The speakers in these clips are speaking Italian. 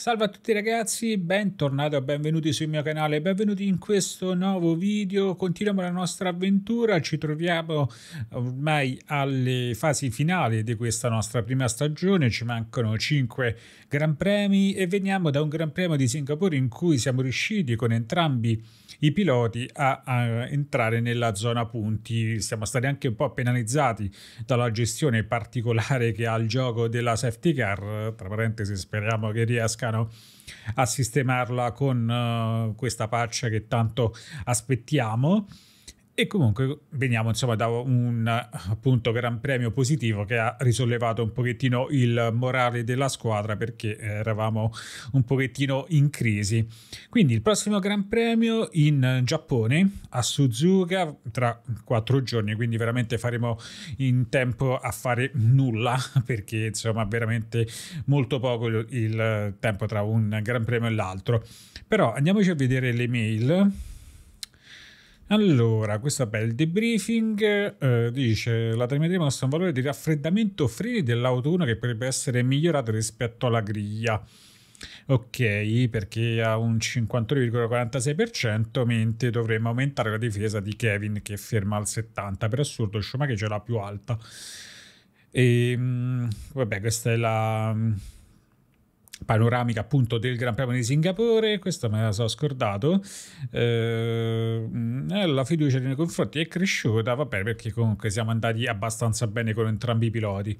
Salve a tutti ragazzi, bentornati o benvenuti sul mio canale, benvenuti in questo nuovo video, continuiamo la nostra avventura, ci troviamo ormai alle fasi finali di questa nostra prima stagione, ci mancano 5 Gran Premi e veniamo da un Gran Premio di Singapore in cui siamo riusciti con entrambi i piloti a, a entrare nella zona punti, siamo stati anche un po' penalizzati dalla gestione particolare che ha il gioco della safety car, tra parentesi speriamo che riesca riescano a sistemarla con uh, questa patch che tanto aspettiamo. E comunque veniamo insomma da un appunto gran premio positivo che ha risollevato un pochettino il morale della squadra perché eh, eravamo un pochettino in crisi. Quindi il prossimo gran premio in Giappone a Suzuka tra quattro giorni, quindi veramente faremo in tempo a fare nulla perché insomma veramente molto poco il tempo tra un gran premio e l'altro. Però andiamoci a vedere le mail allora, questo è il debriefing eh, dice la telemetria mostra un valore di raffreddamento freni dell'autunno che potrebbe essere migliorato rispetto alla griglia. Ok, perché ha un 51,46%, mentre dovremmo aumentare la difesa di Kevin che è ferma al 70%. Per assurdo, Schumacher ce l'ha più alta. E, ehm, vabbè, questa è la panoramica appunto del Gran Premio di Singapore, questa me la so scordato, ehm, eh, la fiducia nei confronti è cresciuta, vabbè perché comunque siamo andati abbastanza bene con entrambi i piloti.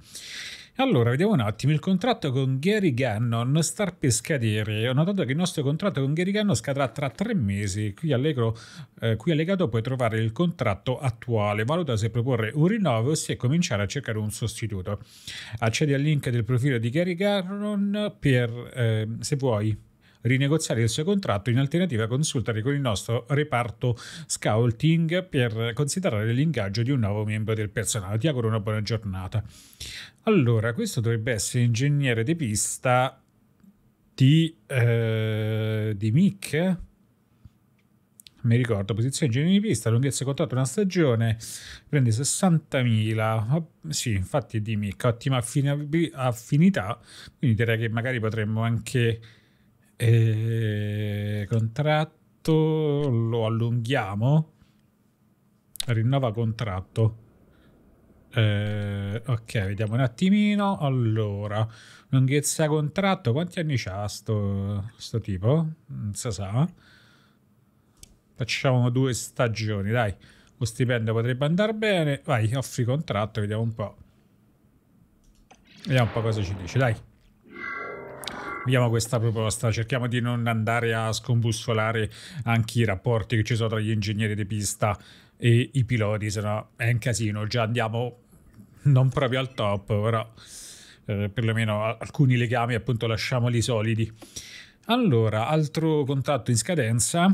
Allora, vediamo un attimo, il contratto con Gary Gannon sta per scadere. Ho notato che il nostro contratto con Gary Gannon scadrà tra tre mesi. Qui, allegro, eh, qui allegato puoi trovare il contratto attuale, valuta se proporre un rinnovo o se cominciare a cercare un sostituto. Accedi al link del profilo di Gary Gannon per, eh, se vuoi, rinegoziare il suo contratto, in alternativa consultare con il nostro reparto scouting per considerare l'ingaggio di un nuovo membro del personale. Ti auguro una buona giornata. Allora, questo dovrebbe essere ingegnere di pista di, eh, di MIC. Mi ricordo, posizione ingegnere di pista, lunghezza di contratto una stagione, prende 60.000. Sì, infatti è di MIC, ottima affinità, quindi direi che magari potremmo anche eh, contratto, lo allunghiamo, rinnova contratto. Eh, ok, vediamo un attimino. Allora, lunghezza contratto, quanti anni c'ha sto, sto tipo? Non si sa. Facciamo due stagioni, dai. Lo stipendio potrebbe andare bene. Vai, offri contratto, vediamo un po'. Vediamo un po' cosa ci dice, dai. Vediamo questa proposta, cerchiamo di non andare a scombussolare anche i rapporti che ci sono tra gli ingegneri di pista e i piloti, se no è un casino, già andiamo non proprio al top, però eh, perlomeno alcuni legami appunto lasciamoli solidi. Allora, altro contratto in scadenza,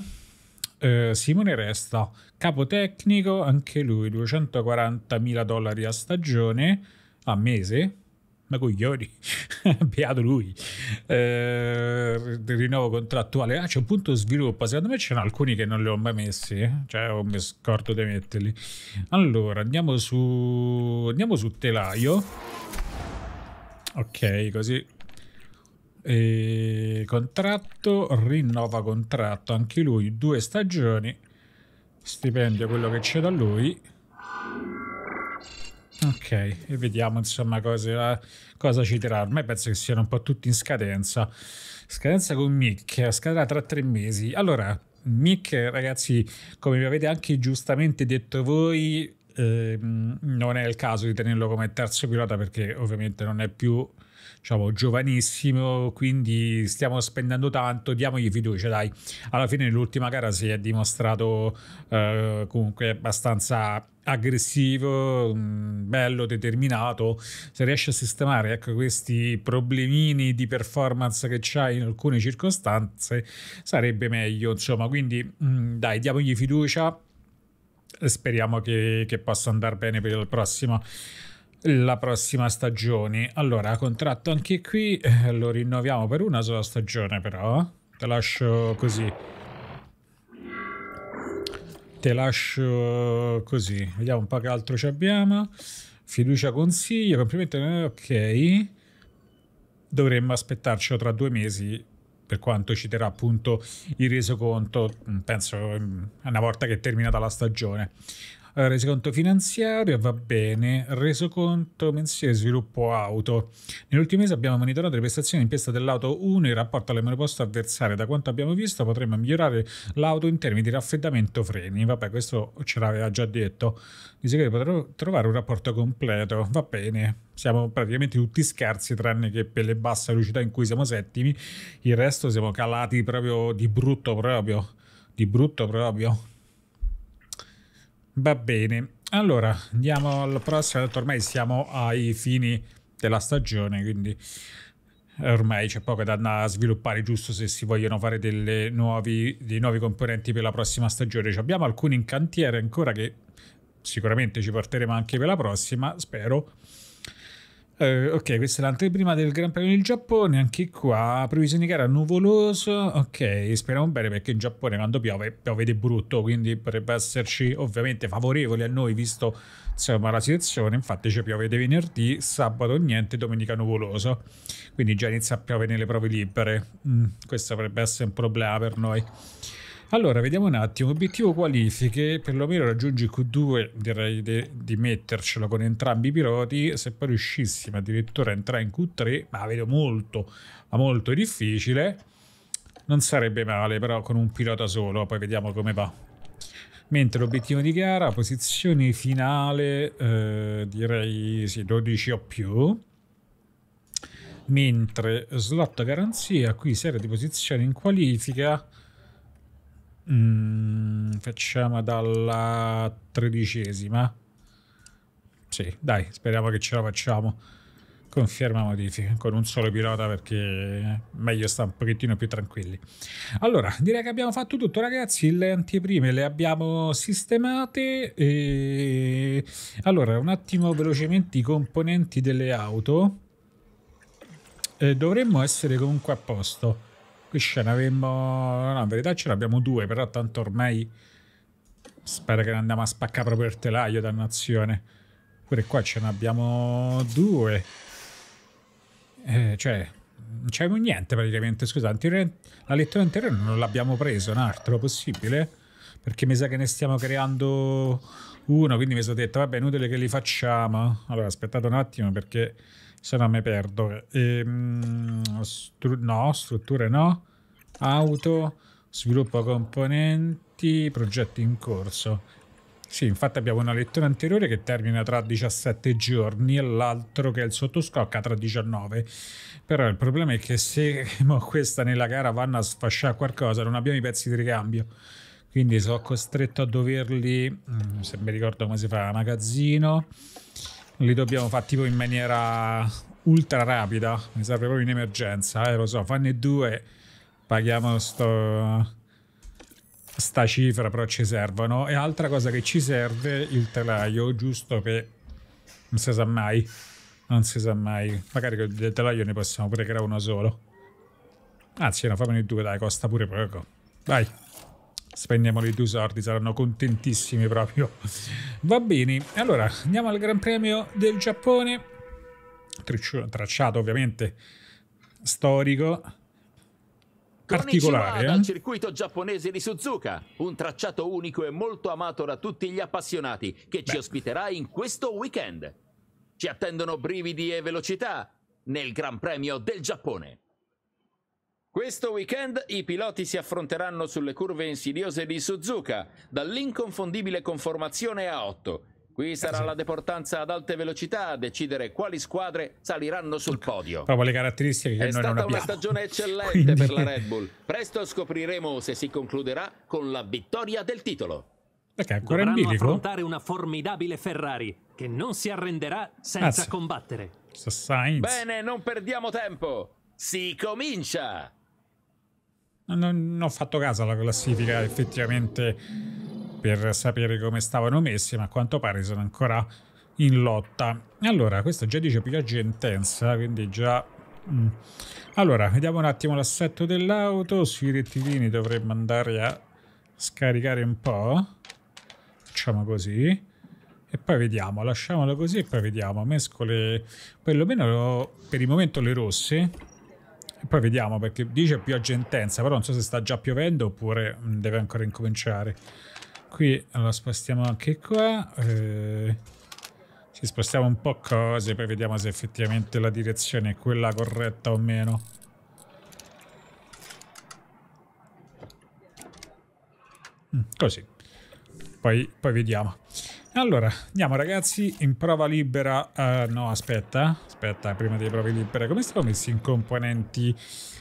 eh, Simone Resta, capo tecnico, anche lui 240 mila dollari a stagione, a mese, ma coglioni, beato lui, eh, rinnovo contrattuale, ah, c'è un punto sviluppo, secondo me ce ne alcuni che non li ho mai messi, eh. cioè ho mi scordo di metterli. Allora, andiamo su, andiamo su telaio, ok, così, e contratto, rinnova contratto, anche lui, due stagioni, stipendio quello che c'è da lui, Ok, e vediamo insomma cosa, cosa ci terrà. Ormai penso che siano un po' tutti in scadenza. Scadenza con Mick, scadrà tra tre mesi. Allora, Mick, ragazzi, come vi avete anche giustamente detto voi, ehm, non è il caso di tenerlo come terzo pilota perché ovviamente non è più diciamo, giovanissimo, quindi stiamo spendendo tanto, diamogli fiducia, cioè, dai. Alla fine l'ultima gara si è dimostrato eh, comunque abbastanza aggressivo, mm, bello, determinato, se riesce a sistemare ecco, questi problemini di performance che c'ha in alcune circostanze sarebbe meglio, insomma, quindi mh, mm, dai, diamogli fiducia, speriamo che, che possa andare bene per il prossimo la prossima stagione. Allora, contratto anche qui, eh, lo rinnoviamo per una sola stagione però, te lascio così. Te lascio così, vediamo un po' che altro ci abbiamo. Fiducia consiglio, complimenti, ok. Dovremmo aspettarcelo tra due mesi per quanto ci terrà appunto il resoconto, mm, penso mm, una volta che è terminata la stagione. Eh, resoconto finanziario, va bene, resoconto mensile sviluppo auto. Nell'ultimo mese abbiamo monitorato le prestazioni in pista dell'auto 1 in rapporto alle monoposto avversarie. Da quanto abbiamo visto potremmo migliorare l'auto in termini di raffreddamento freni. Vabbè, questo ce l'aveva già detto. Mi sa che potrò trovare un rapporto completo. Va bene, siamo praticamente tutti scarsi tranne che per le basse velocità in cui siamo settimi. Il resto siamo calati proprio di brutto proprio. Di brutto proprio. Va bene, allora andiamo al prossimo, ormai siamo ai fini della stagione, quindi ormai c'è poco da andare a sviluppare giusto se si vogliono fare nuovi, dei nuovi componenti per la prossima stagione. Ci abbiamo alcuni in cantiere ancora che sicuramente ci porteremo anche per la prossima, spero. Uh, ok, questa è l'anteprima del Gran Premio del Giappone, anche qua previsioni gara nuvoloso, ok, speriamo bene perché in Giappone quando piove, piove di brutto, quindi potrebbe esserci ovviamente favorevole a noi visto insomma, la situazione, infatti c'è piove di venerdì, sabato niente, domenica nuvoloso, quindi già inizia a piovere nelle prove libere, mm, questo potrebbe essere un problema per noi. Allora, vediamo un attimo. Obiettivo qualifiche, perlomeno raggiungi Q2, direi de, di mettercelo con entrambi i piloti. Se poi riuscissimo addirittura a entrare in Q3, ma vedo molto, ma molto difficile. Non sarebbe male, però con un pilota solo, poi vediamo come va. Mentre l'obiettivo di gara, posizione finale, eh, direi sì, 12 o più mentre slot garanzia qui serie di posizioni in qualifica Mm, facciamo dalla tredicesima. Sì, dai, speriamo che ce la facciamo. Conferma modifica con un solo pilota perché meglio sta un pochettino più tranquilli. Allora, direi che abbiamo fatto tutto, ragazzi. Le anteprime le abbiamo sistemate. E... Allora, un attimo velocemente i componenti delle auto. Eh, dovremmo essere comunque a posto qui ce ne avremmo... No, in verità ce ne abbiamo due, però tanto ormai... Spero che ne andiamo a spaccare proprio il telaio, dannazione. Pure qua ce ne abbiamo due. Eh, cioè, non c'è niente praticamente, scusa. La lettura anteriore non l'abbiamo preso, un altro, possibile? Perché mi sa che ne stiamo creando uno, quindi mi sono detto, vabbè, inutile che li facciamo. Allora, aspettate un attimo perché se no mi perdo. Ehm, stru no, strutture no. Auto, sviluppo componenti, progetti in corso. Sì, infatti abbiamo una lettura anteriore che termina tra 17 giorni e l'altro che è il sottoscocca tra 19. Però il problema è che se questa nella gara vanno a sfasciare qualcosa, non abbiamo i pezzi di ricambio. Quindi sono costretto a doverli, mm, se mi ricordo come si fa, magazzino. magazzino li dobbiamo fare tipo in maniera ultra rapida. Mi serve proprio in emergenza, eh, lo so. Fanne due, paghiamo sto, sta cifra, però ci servono. E altra cosa che ci serve, il telaio, giusto che non si sa mai. Non si sa mai. Magari del telaio ne possiamo pure creare uno solo. Anzi, no, fammene due, dai, costa pure poco. Vai. Spendiamo dei due sordi, saranno contentissimi proprio. Va bene, allora andiamo al Gran Premio del Giappone, tracciato ovviamente storico, particolare. Al eh. circuito giapponese di Suzuka, un tracciato unico e molto amato da tutti gli appassionati che Beh. ci ospiterà in questo weekend. Ci attendono brividi e velocità nel Gran Premio del Giappone. Questo weekend i piloti si affronteranno sulle curve insidiose di Suzuka, dall'inconfondibile conformazione a 8. Qui sarà la deportanza ad alte velocità a decidere quali squadre saliranno sul podio. Proprio le caratteristiche che È noi non abbiamo. È stata una stagione eccellente Quindi... per la Red Bull. Presto scopriremo se si concluderà con la vittoria del titolo. Perché ancora Dovranno in bilico? affrontare una formidabile Ferrari che non si arrenderà senza Azz. Ah, combattere. Bene, non perdiamo tempo. Si comincia! non, ho fatto caso alla classifica effettivamente per sapere come stavano messi, ma a quanto pare sono ancora in lotta. Allora, questo già dice pillaggio intensa, quindi già... Mm. Allora, vediamo un attimo l'assetto dell'auto, sui rettilini dovremmo andare a scaricare un po', facciamo così, e poi vediamo, lasciamolo così e poi vediamo, mescole, perlomeno per il momento le rosse, poi vediamo perché dice più aggentenza, però non so se sta già piovendo oppure mm, deve ancora incominciare. Qui lo spostiamo anche qua. Eh, ci spostiamo un po' cose, poi vediamo se effettivamente la direzione è quella corretta o meno. Mm, così. Poi, poi vediamo. Allora, andiamo ragazzi in prova libera. Uh, no, aspetta, aspetta, prima delle prove libere, come siamo messi in componenti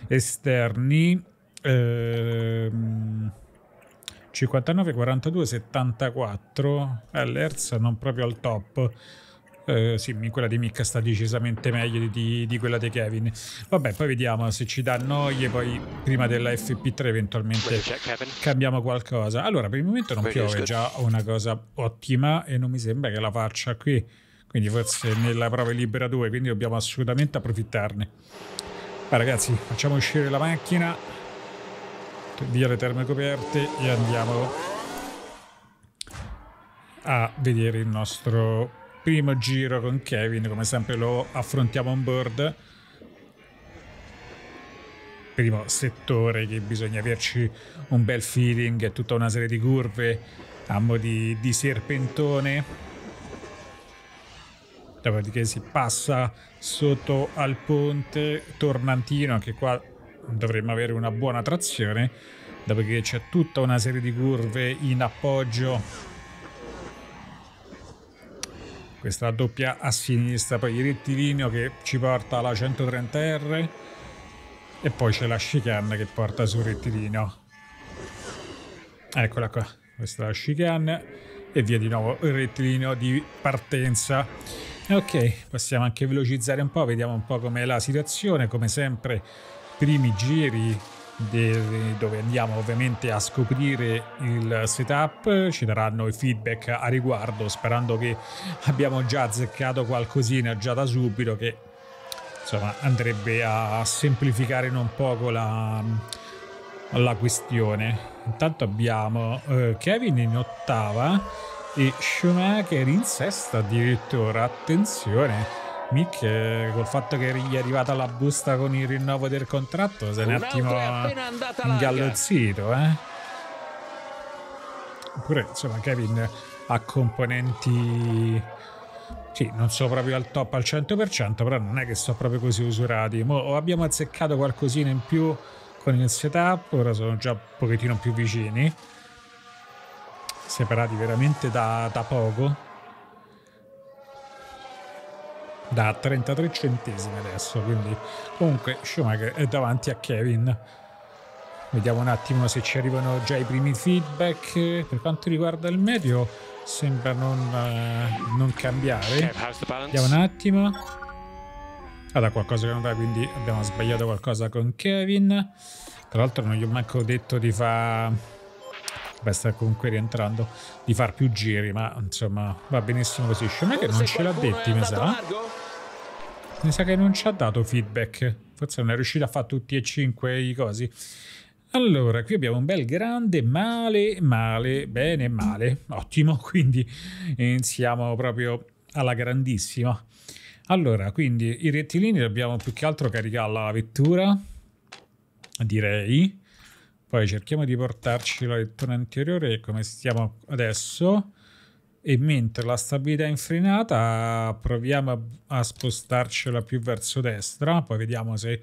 esterni? Ehm... 59, 42, 74 l'ERS non proprio al top eh, sì, quella di Mick sta decisamente meglio di, di, quella di Kevin. Vabbè, poi vediamo se ci dà noie, poi prima della FP3 eventualmente cambiamo qualcosa. Allora, per il momento non piove, già una cosa ottima e non mi sembra che la faccia qui, quindi forse nella prova libera 2, quindi dobbiamo assolutamente approfittarne. Ma ragazzi, facciamo uscire la macchina, via le terme coperte e andiamo a vedere il nostro primo giro con Kevin, come sempre lo affrontiamo on board. Primo settore che bisogna averci un bel feeling, tutta una serie di curve a mo' di, di serpentone. Dopodiché si passa sotto al ponte tornantino, anche qua dovremmo avere una buona trazione. Dopodiché c'è tutta una serie di curve in appoggio questa doppia a sinistra, poi il rettilineo che ci porta alla 130R e poi c'è la chicane che porta sul rettilineo. Eccola qua, questa è la chicane e via di nuovo il rettilineo di partenza. Ok, possiamo anche velocizzare un po', vediamo un po' com'è la situazione, come sempre primi giri dove andiamo ovviamente a scoprire il setup, ci daranno i feedback a riguardo, sperando che abbiamo già azzeccato qualcosina già da subito che insomma andrebbe a semplificare non poco la, la questione. Intanto abbiamo eh, Kevin in ottava e Schumacher in sesta addirittura, attenzione! Mick eh, col fatto che gli è arrivata la busta con il rinnovo del contratto se n'è un attimo ingallozzito eh? oppure insomma Kevin ha componenti sì, non sono proprio al top al 100% però non è che sto proprio così usurati Mo abbiamo azzeccato qualcosina in più con il setup ora sono già un pochettino più vicini separati veramente da, da poco da 33 centesimi adesso, quindi comunque Schumacher è davanti a Kevin. Vediamo un attimo se ci arrivano già i primi feedback. Per quanto riguarda il medio, sembra non, uh, non cambiare. Vediamo un attimo. Ah, da qualcosa che non va, quindi abbiamo sbagliato qualcosa con Kevin. Tra l'altro non gli ho manco detto di fare beh, sta comunque rientrando, di far più giri, ma insomma va benissimo così. Schumacher non ce l'ha detti, mi sa. Mi sa che non ci ha dato feedback. Forse non è riuscito a fare tutti e cinque i cosi. Allora, qui abbiamo un bel grande male, male, bene, male. Ottimo, quindi iniziamo proprio alla grandissima. Allora, quindi i rettilini dobbiamo più che altro caricare la vettura, direi. Poi cerchiamo di portarci la vettura anteriore come stiamo adesso e mentre la stabilità è infrenata proviamo a, a, spostarcela più verso destra poi vediamo se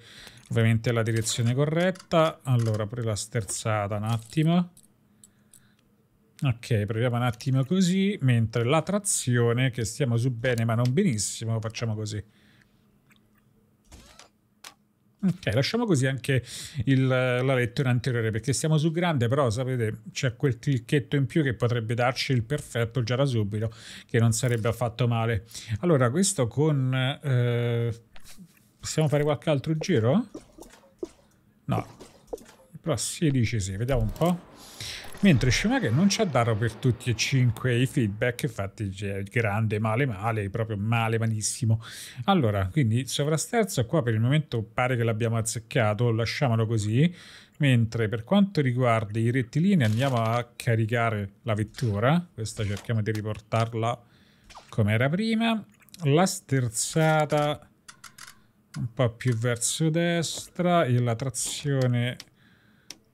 ovviamente è la direzione corretta allora pure la sterzata un attimo ok proviamo un attimo così mentre la trazione che stiamo su bene ma non benissimo facciamo così Ok, lasciamo così anche il, la lettura anteriore perché siamo su grande, però sapete c'è quel clicchetto in più che potrebbe darci il perfetto già da subito, che non sarebbe affatto male. Allora, questo con... Eh, possiamo fare qualche altro giro? No, però 16 sì, vediamo un po'. Mentre Schumacher non ci ha dato per tutti e cinque i feedback, infatti è grande, male, male, proprio male, malissimo. Allora, quindi sovrasterzo qua per il momento pare che l'abbiamo azzeccato, lasciamolo così. Mentre per quanto riguarda i rettilini andiamo a caricare la vettura, questa cerchiamo di riportarla come era prima. La sterzata un po' più verso destra e la trazione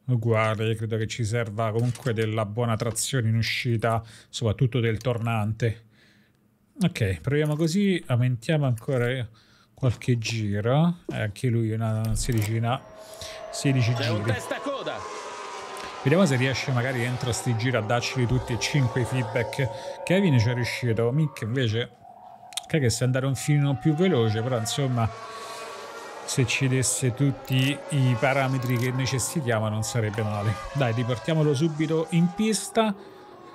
uguale. Credo che ci serva comunque della buona trazione in uscita, soprattutto del tornante. Ok, proviamo così, aumentiamo ancora qualche giro. Eh, anche lui una sedicina, 16 giri. Vediamo se riesce magari entro sti giri a darceli tutti e 5 feedback. Kevin ci è riuscito, Mick invece... Che, che se andare un filino più veloce, però insomma se ci desse tutti i parametri che necessitiamo non sarebbe male. Dai, riportiamolo subito in pista.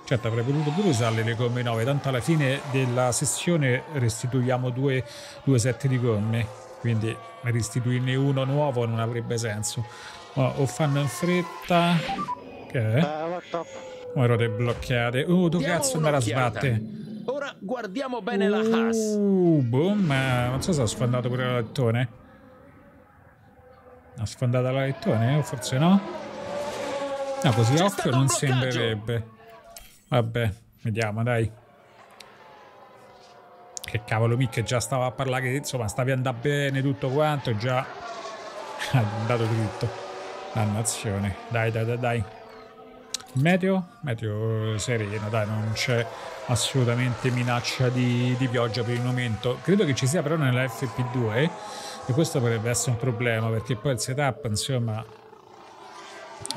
Certo, avrei potuto pure usarle le gomme 9, tanto alla fine della sessione restituiamo due, due set di gomme, quindi restituirne uno nuovo non avrebbe senso. Oh, o fanno in fretta... Che è? Oh, eh, rote bloccate. Oh, uh, dove cazzo me la sbatte? Ora guardiamo bene la Haas. Uh, boom, non so se ho sfondato pure la lettone. Ha sfondato la lettone? O forse no? No, così a occhio non sembrerebbe. Vabbè, vediamo, dai. Che cavolo, mica già stava a parlare, che, insomma, stavi andando bene tutto quanto, già ha andato dritto. Dannazione. Dai, dai, dai, dai. Meteo? Meteo eh, sereno, dai, non c'è assolutamente minaccia di, di pioggia per il momento. Credo che ci sia però nella FP2 e questo potrebbe essere un problema perché poi il setup, insomma,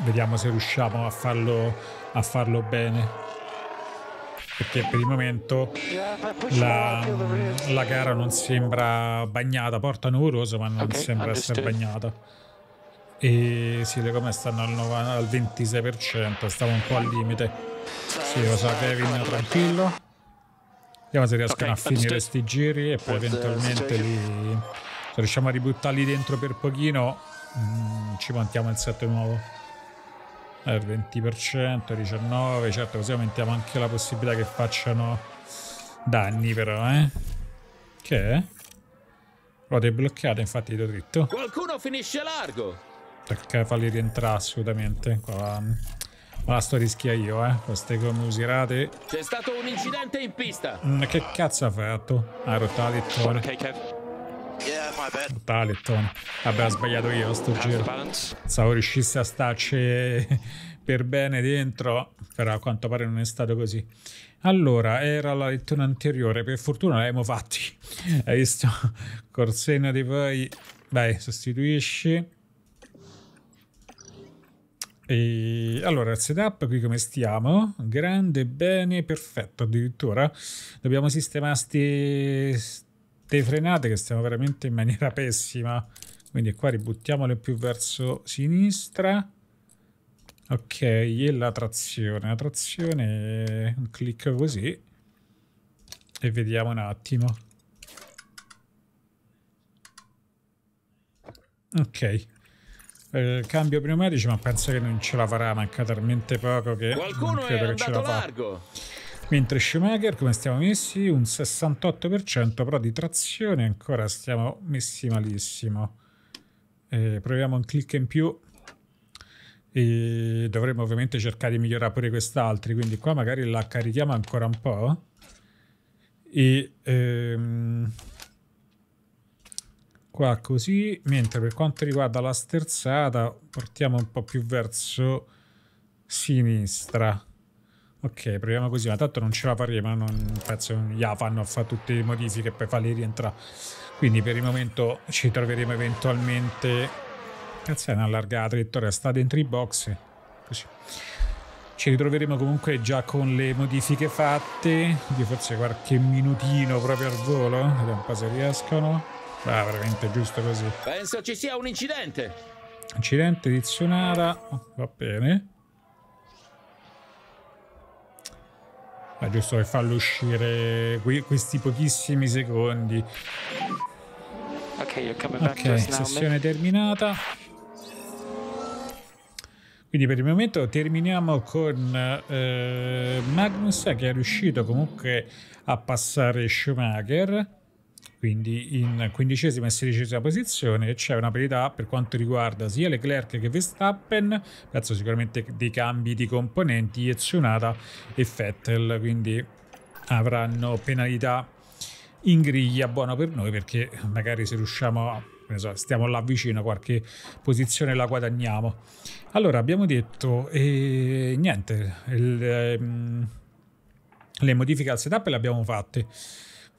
vediamo se riusciamo a farlo, a farlo bene. Perché per il momento la, la gara non sembra bagnata. Porta nuvoloso, ma non okay, sembra understood. essere bagnata. E sì, le come stanno al, 90, al 26%, stavo un po' al limite. Sì, lo so, Kevin, tranquillo. Vediamo se riescono okay, a finire questi giri e poi eh, eventualmente li se riusciamo a ributtarli dentro per pochino, mm, ci mantiamo il 7 nuovo. Al 20%, 19, certo così aumentiamo anche la possibilità che facciano danni però, eh. Che è? Ruote bloccate, infatti di do dritto. Qualcuno finisce largo! perché farli rientrare assolutamente. Qua mm, la sto rischia io, eh. Queste come usirate. C'è stato un incidente in pista. Mm, che cazzo ha fatto? Ha rotto la lettore. Ok, Kev. Totale, Tony. Vabbè, ho sbagliato io sto giro. Pensavo riuscisse a starci per bene dentro, però a quanto pare non è stato così. Allora, era la lettura anteriore, per fortuna l'abbiamo fatti. Hai visto? Corsena di poi... Vai, sostituisci. E allora, il setup qui come stiamo? Grande, bene, perfetto addirittura. Dobbiamo sistemare sti certe frenate che stiamo veramente in maniera pessima quindi qua ributtiamole più verso sinistra ok e la trazione la trazione un clic così e vediamo un attimo ok eh, cambio pneumatici ma penso che non ce la farà manca talmente poco che qualcuno non credo è che ce la fa Mentre Schumacher, come stiamo messi? Un 68%, però di trazione ancora stiamo messi malissimo. Eh, proviamo un clic in più. E dovremmo ovviamente cercare di migliorare pure quest'altri, quindi qua magari la carichiamo ancora un po'. E... Ehm, qua così, mentre per quanto riguarda la sterzata portiamo un po' più verso sinistra. Ok, proviamo così, ma tanto non ce la faremo, eh, non penso che yeah, fanno a fare tutte le modifiche e poi farle rientrare. Quindi per il momento ci troveremo eventualmente... Cazzo, è un'allargata traiettoria, sta dentro i box. Così. Ci ritroveremo comunque già con le modifiche fatte. Io forse qualche minutino proprio al volo. Vediamo un po' se riescono. Ah, veramente giusto così. Penso ci sia un incidente. Incidente dizionara. Oh, va bene. è ah, giusto per farlo uscire que questi pochissimi secondi ok, okay sessione now, terminata quindi per il momento terminiamo con eh, Magnus che è riuscito comunque a passare Schumacher quindi in quindicesima e sedicesima posizione c'è una parità per quanto riguarda sia Leclerc che Verstappen, penso sicuramente dei cambi di componenti e Tsunada e Vettel, quindi avranno penalità in griglia, buono per noi perché magari se riusciamo a stiamo là vicino, qualche posizione la guadagniamo. Allora abbiamo detto, eh, niente, il, eh, le modifiche al setup le abbiamo fatte,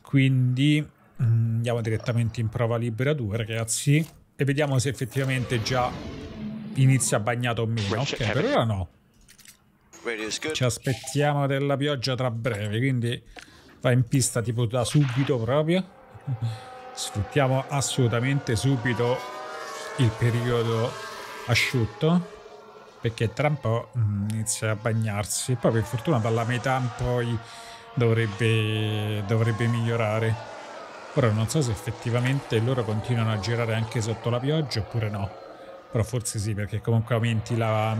quindi Mm, andiamo direttamente in prova libera 2, ragazzi. E vediamo se effettivamente già inizia bagnato o meno. Ok, per ora no. Ci aspettiamo della pioggia tra breve, quindi va in pista tipo da subito proprio. Sfruttiamo assolutamente subito il periodo asciutto perché tra un po' mm, inizia a bagnarsi. Poi per fortuna dalla metà in poi dovrebbe, dovrebbe migliorare. Ora non so se effettivamente loro continuano a girare anche sotto la pioggia oppure no, però forse sì perché comunque aumenti la,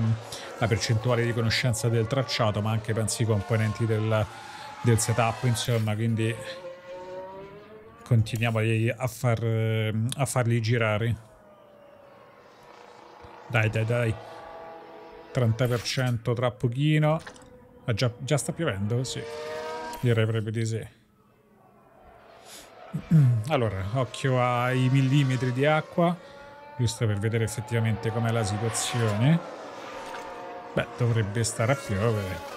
la percentuale di conoscenza del tracciato ma anche pensi i componenti del, del setup insomma quindi continuiamo a, far, a farli girare. Dai dai dai, 30% tra pochino. Ah, già, già sta piovendo? Sì, direi proprio di sì. Mm. Allora, occhio ai millimetri di acqua, giusto per vedere effettivamente com'è la situazione. Beh, dovrebbe stare a piovere.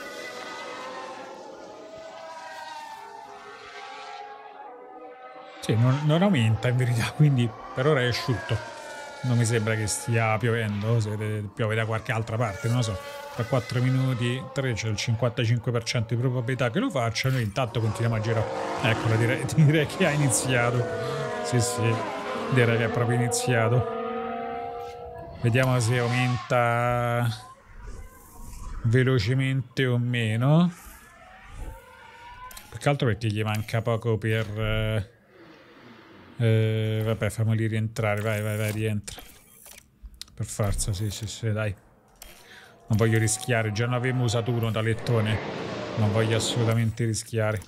Sì, non, non aumenta in verità, quindi per ora è asciutto non mi sembra che stia piovendo, se piove da qualche altra parte, non lo so. Tra 4 minuti 3 c'è il 55% di probabilità che lo faccia, noi intanto continuiamo a girare. Eccola, direi, direi che ha iniziato. Sì, sì, direi che ha proprio iniziato. Vediamo se aumenta velocemente o meno. Perché altro perché gli manca poco per... Eh, eh, vabbè, fammeli rientrare, vai, vai, vai, rientra. Per forza, sì, sì, sì, dai. Non voglio rischiare, già ne avevamo usato uno da lettone. Non voglio assolutamente rischiare.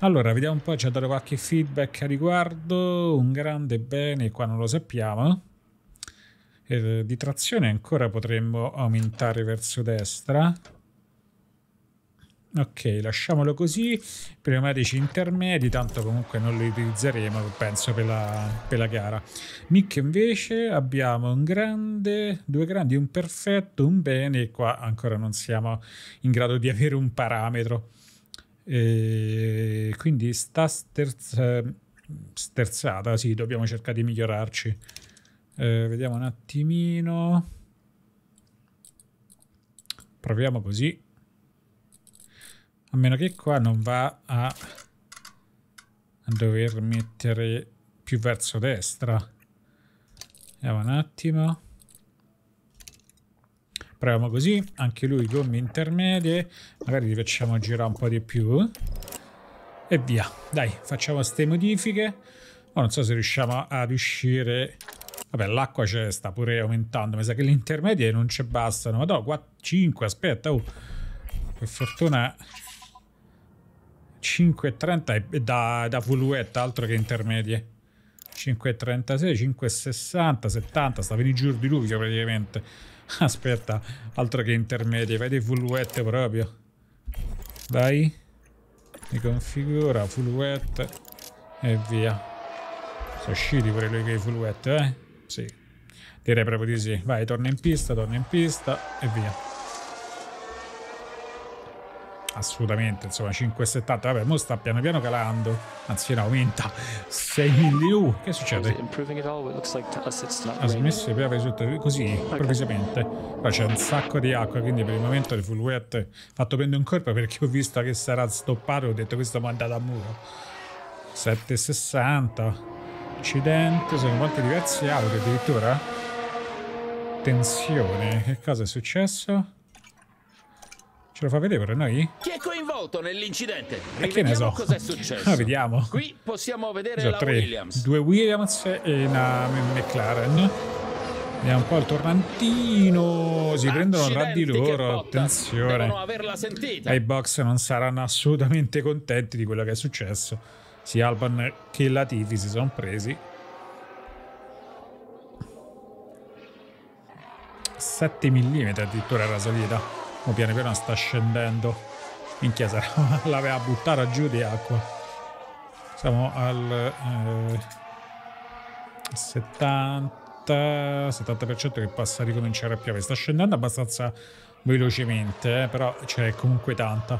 Allora, vediamo un po', ci ha dato qualche feedback a riguardo. Un grande bene, qua non lo sappiamo. Eh, di trazione ancora potremmo aumentare verso destra ok lasciamolo così pneumatici intermedi tanto comunque non li utilizzeremo penso per la, per la gara Mic invece abbiamo un grande due grandi un perfetto un bene e qua ancora non siamo in grado di avere un parametro e quindi sta sterz sterzata sì dobbiamo cercare di migliorarci eh, vediamo un attimino proviamo così a meno che qua non va a dover mettere più verso destra. Vediamo un attimo. Proviamo così. Anche lui gomme intermedie. Magari li facciamo girare un po' di più. E via. Dai, facciamo queste modifiche. Ora non so se riusciamo ad uscire... Vabbè, l'acqua c'è, sta pure aumentando. Mi sa che le intermedie non ci bastano. Ma no, 5, aspetta. Oh. Per fortuna 5,30 da, da Fuluetta, altro che intermedie. 5,36, 5,60, 70, sta per il giuro di Luvio praticamente. Aspetta, altro che intermedie, fai dei Fuluette proprio. Dai, mi configura, Fuluette e via. Sono usciti pure lui con i Fuluette, eh? Sì, direi proprio di sì. Vai, torna in pista, torna in pista e via assolutamente insomma 5,70 vabbè mo sta piano piano calando anzi no aumenta 6.000 uh, che succede? ha smesso di piovere sotto così improvvisamente però c'è un sacco di acqua quindi per il momento il full wet fatto prendere un corpo perché ho visto che sarà stoppato ho detto questo mi è andato a muro 7,60 accidente sono molte diverse auto addirittura tensione che cosa è successo? Ce lo fa vedere per noi? Chi è coinvolto nell'incidente? E eh, che ne so? Cos'è successo? Ah, vediamo. Qui possiamo vedere la tre. Williams. Due Williams e una McLaren. Vediamo un po' il tornantino. Si prendono tra di loro. Attenzione. I box non saranno assolutamente contenti di quello che è successo. Sia Alban che Latifi si sono presi. 7 mm addirittura la salita. Ma piano piano sta scendendo. Minchia, l'aveva buttata giù di acqua. Siamo al eh, 70, 70% che passa a ricominciare a piovere. Sta scendendo abbastanza velocemente, eh, però c'è comunque tanta.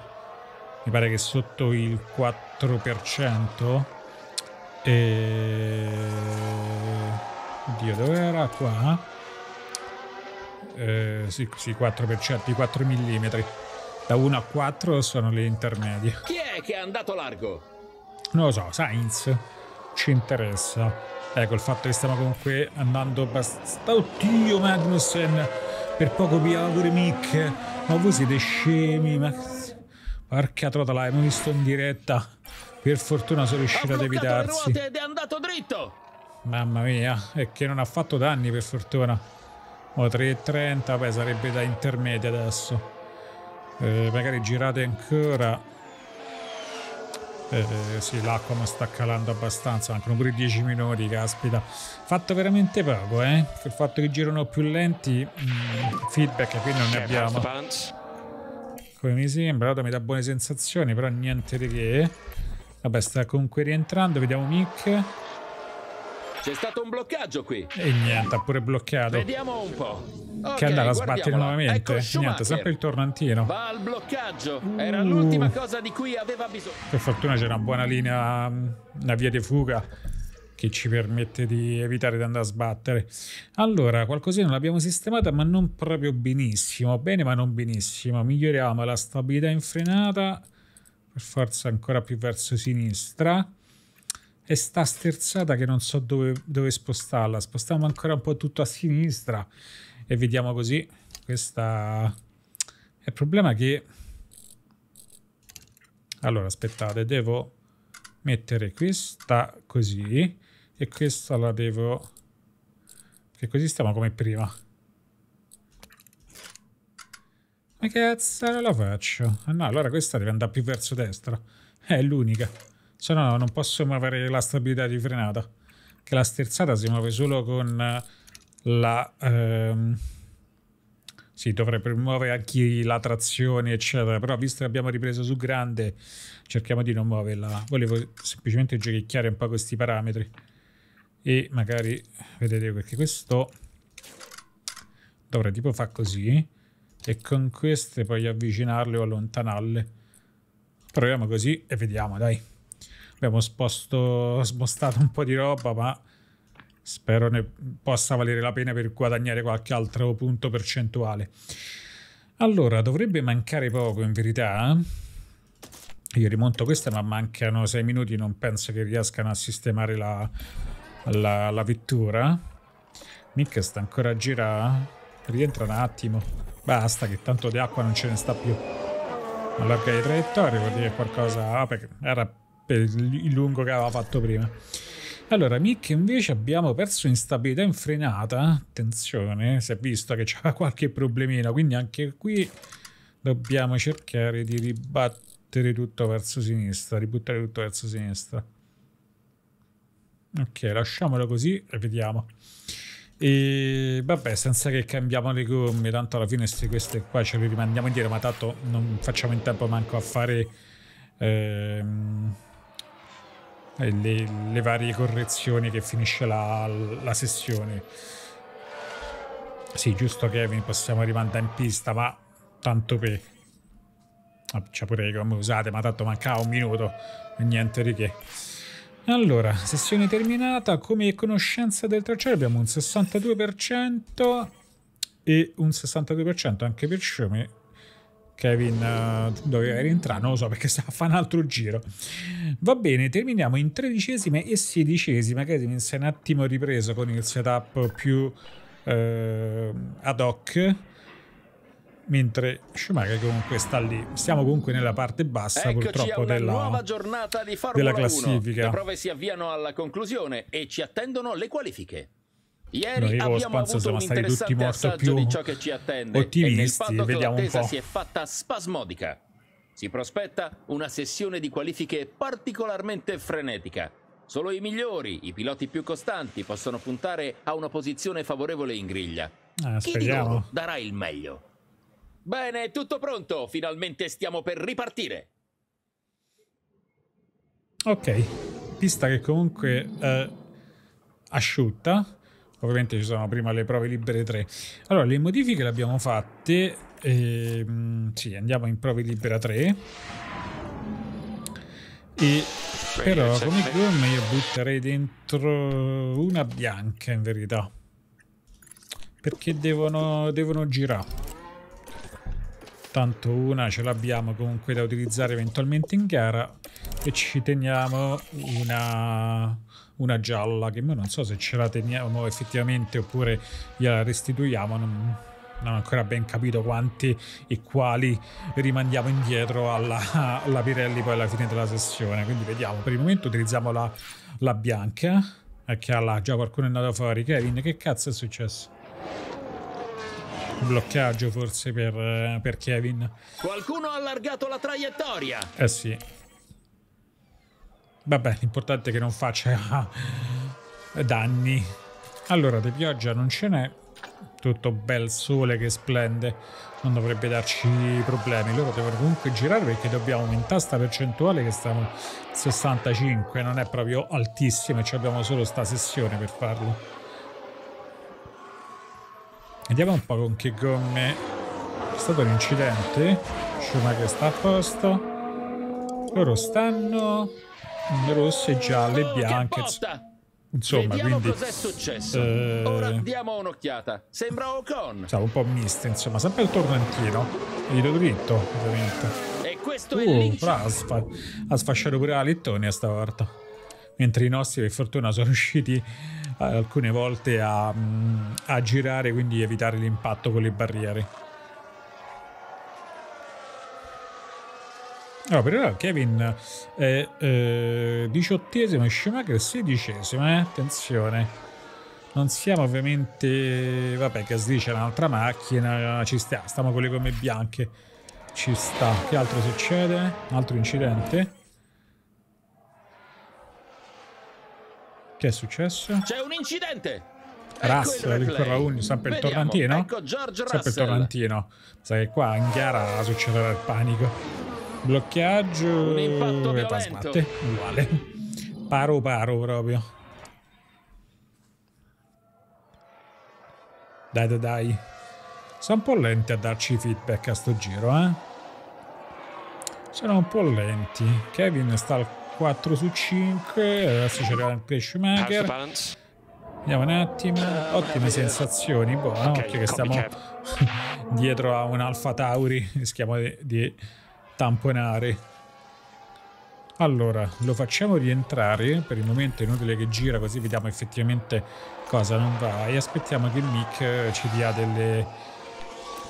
Mi pare che sotto il 4%. E... Oddio, dove era? Qua? Eh, sì, sì 4%, di 4 mm. Da 1 a 4 sono le intermedie. Chi è che è andato largo? Non lo so, Sainz ci interessa. Ecco il fatto che stiamo comunque andando abbastanza. Oddio, Magnussen! Per poco piava pure Mick. Ma voi siete scemi, ma. Porca trota, l'abbiamo visto in diretta. Per fortuna sono riuscito ad evitarsi. Ed è andato dritto. Mamma mia, e che non ha fatto danni per fortuna o 3,30 beh sarebbe da intermedia adesso eh, magari girate ancora eh, sì l'acqua mi sta calando abbastanza mancano pure 10 minuti caspita fatto veramente poco eh per il fatto che girano più lenti mh, mm, feedback qui non ne abbiamo come mi sembra ora mi dà buone sensazioni però niente di che vabbè sta comunque rientrando vediamo Mick c'è stato un bloccaggio qui. E niente, ha pure bloccato. Vediamo un po'. Okay, che andava a sbattere nuovamente. Ecco niente, sempre il tornantino. Va al bloccaggio. Mm. Era uh. l'ultima cosa di cui aveva bisogno. Per fortuna c'è una buona linea, mm, una via di fuga che ci permette di evitare di andare a sbattere. Allora, qualcosina l'abbiamo sistemata, ma non proprio benissimo. Bene, ma non benissimo. Miglioriamo la stabilità in frenata per forza ancora più verso sinistra e sta sterzata che non so dove, dove spostarla. Spostiamo ancora un po' tutto a sinistra e vediamo così. Questa... Il problema è che... Allora, aspettate, devo mettere questa così e questa la devo... Che così stiamo come prima. Ma cazzo non la faccio? Ah no, allora questa deve andare più verso destra. È l'unica. Se no, non posso muovere la stabilità di frenata. Che la sterzata si muove solo con eh, la... Ehm, sì, dovrebbe muovere anche la trazione, eccetera. Però visto che abbiamo ripreso su grande, cerchiamo di non muoverla. Volevo semplicemente giochicchiare un po' questi parametri. E magari, vedete, perché questo dovrei tipo far così. E con queste poi avvicinarle o allontanarle. Proviamo così e vediamo, dai abbiamo sposto, spostato un po' di roba, ma spero ne possa valere la pena per guadagnare qualche altro punto percentuale. Allora, dovrebbe mancare poco in verità. Eh? Io rimonto questa, ma mancano 6 minuti, non penso che riescano a sistemare la, la, la pittura. Mica sta ancora a girare. Eh? Rientra un attimo. Basta, che tanto di acqua non ce ne sta più. Allarga il traiettoria, vuol dire qualcosa... Ah, perché era per il lungo che aveva fatto prima. Allora, Mick invece abbiamo perso in stabilità infrenata. Attenzione, si è visto che c'era qualche problemino, quindi anche qui dobbiamo cercare di ribattere tutto verso sinistra, ributtare tutto verso sinistra. Ok, lasciamolo così e vediamo. E vabbè, senza che cambiamo le gomme, tanto alla fine queste qua ce le rimandiamo indietro, ma tanto non facciamo in tempo manco a fare... Ehm, le, le varie correzioni che finisce la, la sessione. Sì, giusto Kevin, possiamo rimandare in pista, ma tanto per... Ah, c'è pure le come usate, ma tanto mancava un minuto, niente di che. Allora, sessione terminata, come conoscenza del tracciato abbiamo un 62% e un 62% anche per Xiaomi Kevin uh, eh, doveva rientrare, non lo so perché sta a fare un altro giro. Va bene, terminiamo in tredicesima e sedicesima. Kevin si è un attimo ripreso con il setup più eh, ad hoc. Mentre Schumacher comunque sta lì. Siamo comunque nella parte bassa Eccoci purtroppo della, nuova della classifica. 1. Le prove si avviano alla conclusione e ci attendono le qualifiche. Ieri no, abbiamo avuto un interessante assaggio di ciò che ci attende ottimisti, e nel paddock l'attesa si è fatta spasmodica. Si prospetta una sessione di qualifiche particolarmente frenetica. Solo i migliori, i piloti più costanti, possono puntare a una posizione favorevole in griglia. Eh, Chi di loro darà il meglio? Bene, tutto pronto. Finalmente stiamo per ripartire. Ok, pista che comunque è eh, asciutta Ovviamente ci sono prima le prove libere 3. Allora, le modifiche le abbiamo fatte. Ehm, sì, andiamo in prove libera 3. E però come gomme io butterei dentro una bianca in verità. Perché devono, devono girare. Tanto una ce l'abbiamo comunque da utilizzare eventualmente in gara. E ci teniamo una una gialla che non so se ce la teniamo effettivamente oppure gliela restituiamo. Non, non ho ancora ben capito quanti e quali rimandiamo indietro alla, alla, Pirelli poi alla fine della sessione. Quindi vediamo. Per il momento utilizziamo la, la bianca. Eh, che ha là, già qualcuno è andato fuori. Kevin, che cazzo è successo? bloccaggio forse per, per Kevin. Qualcuno ha allargato la traiettoria. Eh sì, Vabbè, l'importante è che non faccia danni. Allora, di pioggia non ce n'è. Tutto bel sole che splende. Non dovrebbe darci problemi. Loro devono comunque girare perché dobbiamo aumentare sta percentuale che stiamo 65. Non è proprio altissima e abbiamo solo sta sessione per farlo. Vediamo un po' con che gomme... È stato un incidente. Schumacher sta a posto. Loro stanno rosse, gialle, oh, bianche. Insomma, Vediamo quindi... cos'è successo. Eh... Ora diamo un'occhiata. Sembra Ocon. Stava un po' miste, insomma, sempre il tornantino. Giro dritto, ovviamente. E questo uh, è il bravo, sfa... ha sfasciato pure la lettonia stavolta. Mentre i nostri, per fortuna, sono riusciti eh, alcune volte a, mm, a girare, quindi evitare l'impatto con le barriere. Allora, per ora Kevin è eh, diciottesimo e Schumacher sedicesimo, eh? attenzione. Non siamo ovviamente... Vabbè, Gasly c'è un'altra macchina, ci sta, stiamo con le gomme bianche. Ci sta. Che altro succede? Un altro incidente? Che è successo? C'è un incidente! Russell, ecco il Corraugno, sempre Vediamo. il torrantino? Ecco sempre il ecco tornantino. Sai che qua in gara succederà il panico. Blocchiaggio. Un impatto Uguale. Paro paro proprio. Dai dai dai. Sono un po' lenti a darci feedback a sto giro, eh. Sono un po' lenti. Kevin sta al 4 su 5. Adesso c'è il maker. Vediamo un attimo. Eh, Ottime sensazioni. Buono, okay, occhio che stiamo dietro a un Alfa Tauri. Rischiamo di tamponare. Allora, lo facciamo rientrare, per il momento è inutile che gira così vediamo effettivamente cosa non va e aspettiamo che Mick eh, ci dia delle,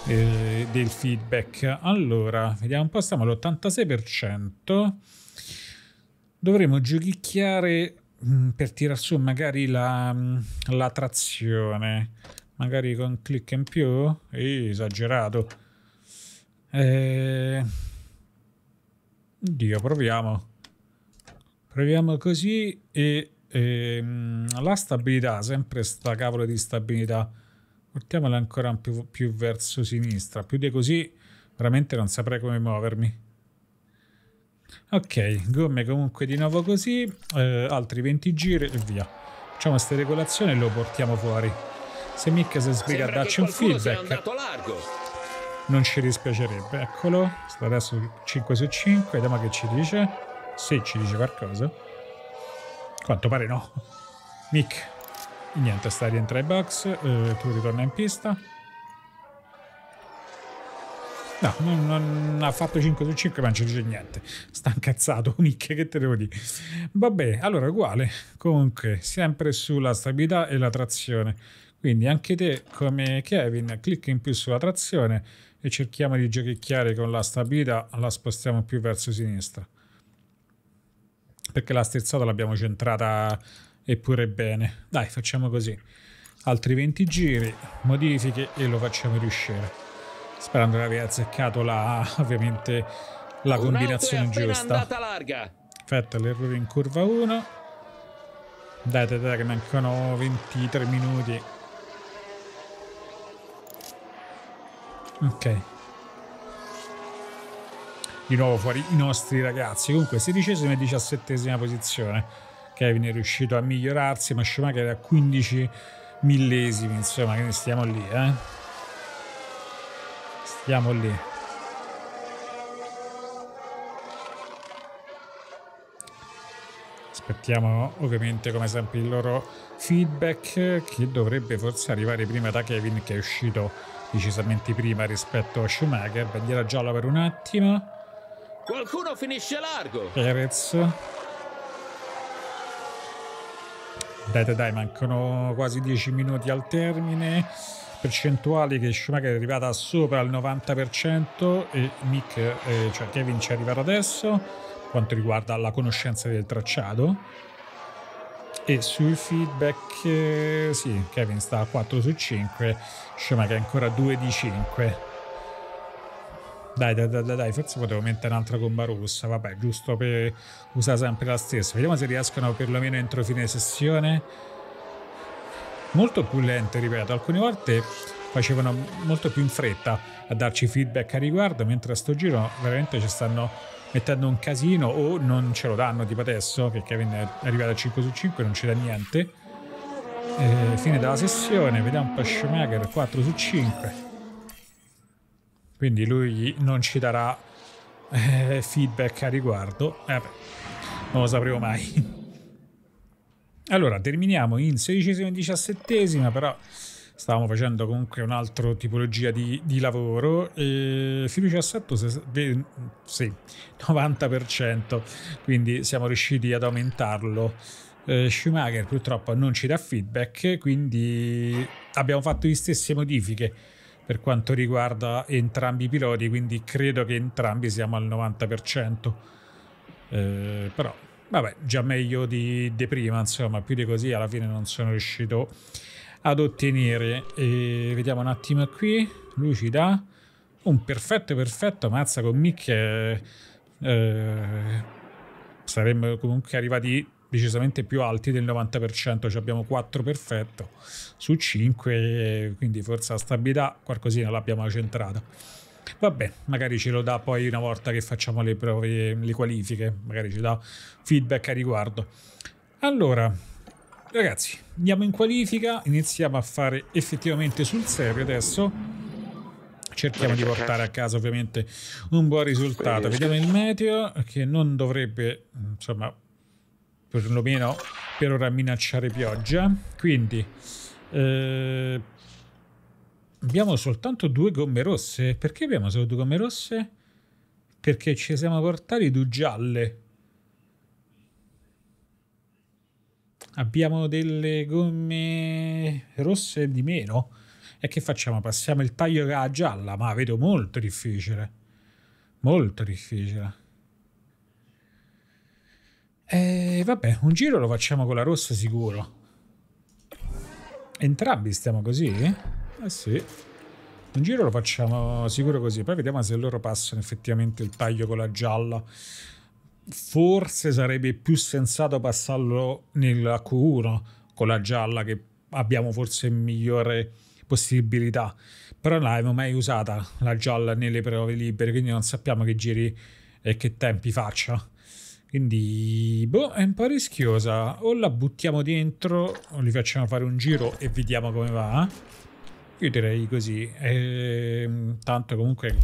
eh, del feedback. Allora, vediamo un po', siamo all'86%. Dovremmo giochicchiare mm, per tirar su magari la, mm, la trazione, magari con click in più, eh, esagerato. Eh Dio, proviamo. Proviamo così e, e mm, la stabilità, sempre sta cavolo di stabilità. Portiamola ancora più, più verso sinistra. Più di così veramente non saprei come muovermi. Ok, gomme comunque di nuovo così, eh, altri 20 giri e via. Facciamo queste regolazioni e lo portiamo fuori. Se mica si sbriga, dacci un feedback. Largo non ci dispiacerebbe. Eccolo, sta adesso 5 su 5, vediamo che ci dice. Se ci dice qualcosa. Quanto pare no. Nick, niente, sta rientra ai box, eh, tu ritorna in pista. No, non, non, ha fatto 5 su 5 ma non ci dice niente. Sta incazzato, Nick, che te devo dire? Vabbè, allora uguale. Comunque, sempre sulla stabilità e la trazione. Quindi anche te, come Kevin, clicca in più sulla trazione e cerchiamo di giochicchiare con la stabilità, la spostiamo più verso sinistra. Perché la sterzata l'abbiamo centrata eppure bene. Dai, facciamo così. Altri 20 giri, modifiche e lo facciamo riuscire. Sperando di aver azzeccato la, ovviamente, la combinazione giusta. Perfetto, l'errore in curva 1. Dai, dai, dai, che mancano 23 minuti. Ok. Di nuovo fuori i nostri ragazzi. Comunque, sedicesima e diciassettesima posizione. Kevin è riuscito a migliorarsi, ma Schumacher è a 15 millesimi. Insomma, che ne stiamo lì, eh? Stiamo lì. aspettiamo ovviamente come sempre il loro feedback che dovrebbe forse arrivare prima da Kevin che è uscito decisamente prima rispetto a Schumacher. Bandiera gialla per un attimo. Qualcuno finisce largo. Perez. Dai, dai, dai, mancano quasi 10 minuti al termine. Percentuali che Schumacher è arrivata sopra il 90% e Mick, eh, cioè Kevin ci è arrivato adesso, quanto riguarda la conoscenza del tracciato. E sui feedback, eh, sì, Kevin sta a 4 su 5, Schumacher ancora 2 di 5. Dai, dai, dai, dai, forse potevo mettere un'altra gomma rossa, vabbè, giusto per usare sempre la stessa. Vediamo se riescono perlomeno entro fine sessione. Molto più lente, ripeto, alcune volte facevano molto più in fretta a darci feedback a riguardo, mentre a sto giro veramente ci stanno mettendo un casino o non ce lo danno tipo adesso che Kevin è arrivato a 5 su 5 non ce l'ha niente eh, fine della sessione vediamo un po' 4 su 5 quindi lui non ci darà eh, feedback a riguardo eh, vabbè, non lo sapremo mai allora terminiamo in sedicesima e diciassettesima però stavamo facendo comunque un altro tipologia di, di, lavoro e si a 7, sì, 90%, quindi siamo riusciti ad aumentarlo. Eh, Schumacher purtroppo non ci dà feedback, quindi abbiamo fatto le stesse modifiche per quanto riguarda entrambi i piloti, quindi credo che entrambi siamo al 90%. Eh, però, vabbè, già meglio di, di prima, insomma, più di così alla fine non sono riuscito ad ottenere. E vediamo un attimo qui. lucida un perfetto perfetto. Mazza con Mick eh, saremmo comunque arrivati decisamente più alti del 90%, cioè abbiamo 4 perfetto su 5, quindi forse la stabilità qualcosina l'abbiamo centrata. Vabbè, magari ce lo dà poi una volta che facciamo le prove, le qualifiche, magari ci dà feedback a riguardo. Allora, Ragazzi, andiamo in qualifica, iniziamo a fare effettivamente sul serio adesso. Cerchiamo di portare a casa ovviamente un buon risultato. Vediamo il meteo che non dovrebbe, insomma, perlomeno per ora minacciare pioggia. Quindi eh, abbiamo soltanto due gomme rosse. Perché abbiamo solo due gomme rosse? Perché ci siamo portati due gialle. abbiamo delle gomme rosse di meno. E che facciamo? Passiamo il taglio a gialla, ma vedo molto difficile. Molto difficile. E eh, vabbè, un giro lo facciamo con la rossa sicuro. Entrambi stiamo così? Eh sì. Un giro lo facciamo sicuro così, poi vediamo se loro passano effettivamente il taglio con la gialla forse sarebbe più sensato passarlo nella Q1 con la gialla che abbiamo forse migliore possibilità però non l'avevo mai usata la gialla nelle prove libere quindi non sappiamo che giri e che tempi faccia quindi boh, è un po' rischiosa o la buttiamo dentro o li facciamo fare un giro e vediamo come va eh? io direi così e, ehm, tanto comunque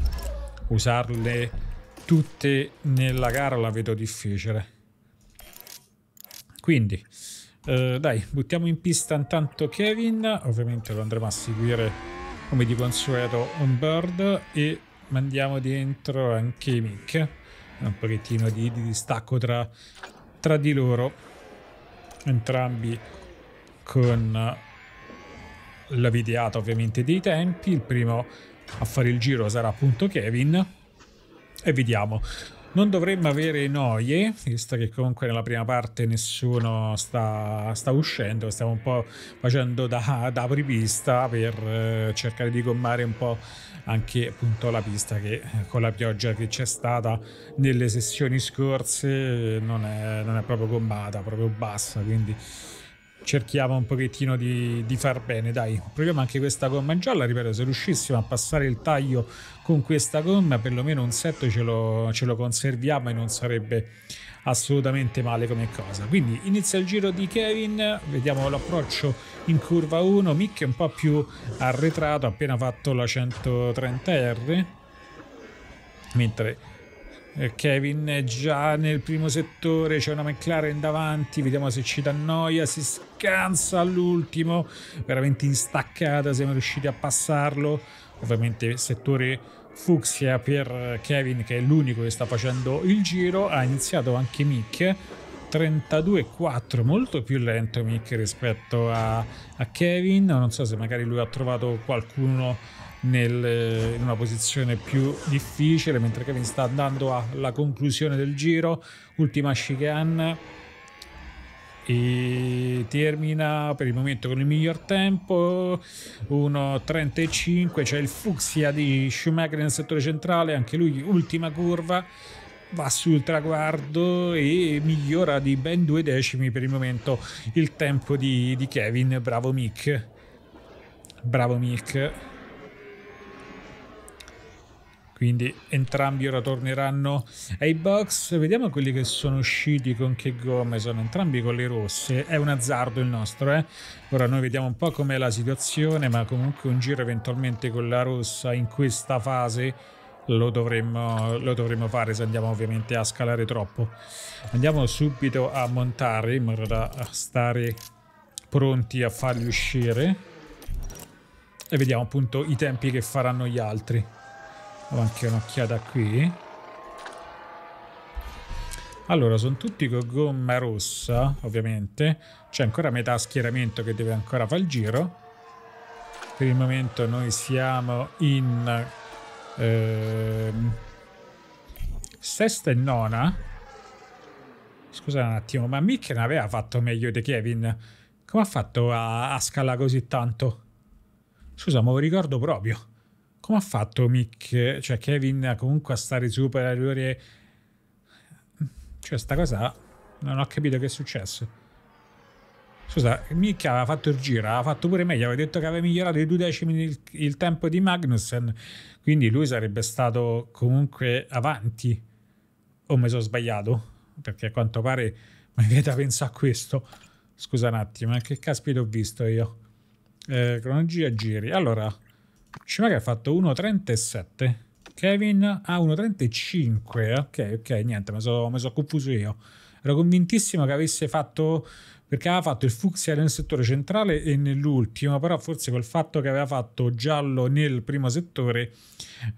usarle tutte nella gara la vedo difficile. Quindi, eh, dai, buttiamo in pista intanto Kevin. Ovviamente lo andremo a seguire come di consueto on board e mandiamo dentro anche Mick. Un pochettino di, di distacco tra, tra di loro. Entrambi con la videata ovviamente dei tempi. Il primo a fare il giro sarà appunto Kevin e vediamo. Non dovremmo avere noie, visto che comunque nella prima parte nessuno sta, sta uscendo, stiamo un po' facendo da, da apripista per eh, cercare di gommare un po' anche appunto la pista che con la pioggia che c'è stata nelle sessioni scorse eh, non è, non è proprio gommata, proprio bassa, quindi cerchiamo un pochettino di, di, far bene. Dai, proviamo anche questa gomma gialla. Ripeto, se riuscissimo a passare il taglio con questa gomma, perlomeno un set ce lo, ce lo conserviamo e non sarebbe assolutamente male come cosa. Quindi inizia il giro di Kevin, vediamo l'approccio in curva 1. Mick è un po' più arretrato, appena fatto la 130R, mentre eh, Kevin è già nel primo settore, c'è una McLaren davanti, vediamo se ci dà noia, si mancanza all'ultimo, veramente in staccata siamo riusciti a passarlo, ovviamente settore fucsia per Kevin che è l'unico che sta facendo il giro, ha iniziato anche Mick 32-4, molto più lento Mick rispetto a, a, Kevin. Non so se magari lui ha trovato qualcuno nel, in una posizione più difficile, mentre Kevin sta andando alla conclusione del giro. Ultima chicane e termina per il momento con il miglior tempo 1.35 c'è cioè il fucsia di Schumacher nel settore centrale anche lui ultima curva va sul traguardo e migliora di ben due decimi per il momento il tempo di, di Kevin bravo Mick bravo Mick quindi entrambi ora torneranno ai box. Vediamo quelli che sono usciti con che gomme, sono entrambi con le rosse, è un azzardo il nostro, eh? Ora noi vediamo un po' com'è la situazione, ma comunque un giro eventualmente con la rossa in questa fase lo dovremmo, lo dovremmo fare se andiamo ovviamente a scalare troppo. Andiamo subito a montare in modo da stare pronti a farli uscire e vediamo appunto i tempi che faranno gli altri. Ho anche un'occhiata qui. Allora, sono tutti con gomma rossa, ovviamente. C'è ancora metà schieramento che deve ancora fare il giro. Per il momento noi siamo in... Ehm, sesta e nona. Scusa un attimo, ma Mick ne aveva fatto meglio di Kevin. Come ha fatto a, a scalare così tanto? Scusa, ma lo ricordo proprio come ha fatto Mick, cioè Kevin comunque a stare su per le Cioè sta cosa non ho capito che è successo. Scusa, Mick aveva fatto il giro, aveva fatto pure meglio, aveva detto che aveva migliorato di due decimi il, il tempo di Magnussen, quindi lui sarebbe stato comunque avanti. O mi sono sbagliato? Perché a quanto pare mi viene da pensare a questo. Scusa un attimo, eh, che caspita ho visto io? Eh, cronologia giri. Allora, Shimaka ha fatto 1.37. Kevin a ah, 1.35. Ok, ok, niente, mi sono so confuso io. Ero convintissimo che avesse fatto perché aveva fatto il fucsia nel settore centrale e nell'ultimo, però forse col fatto che aveva fatto giallo nel primo settore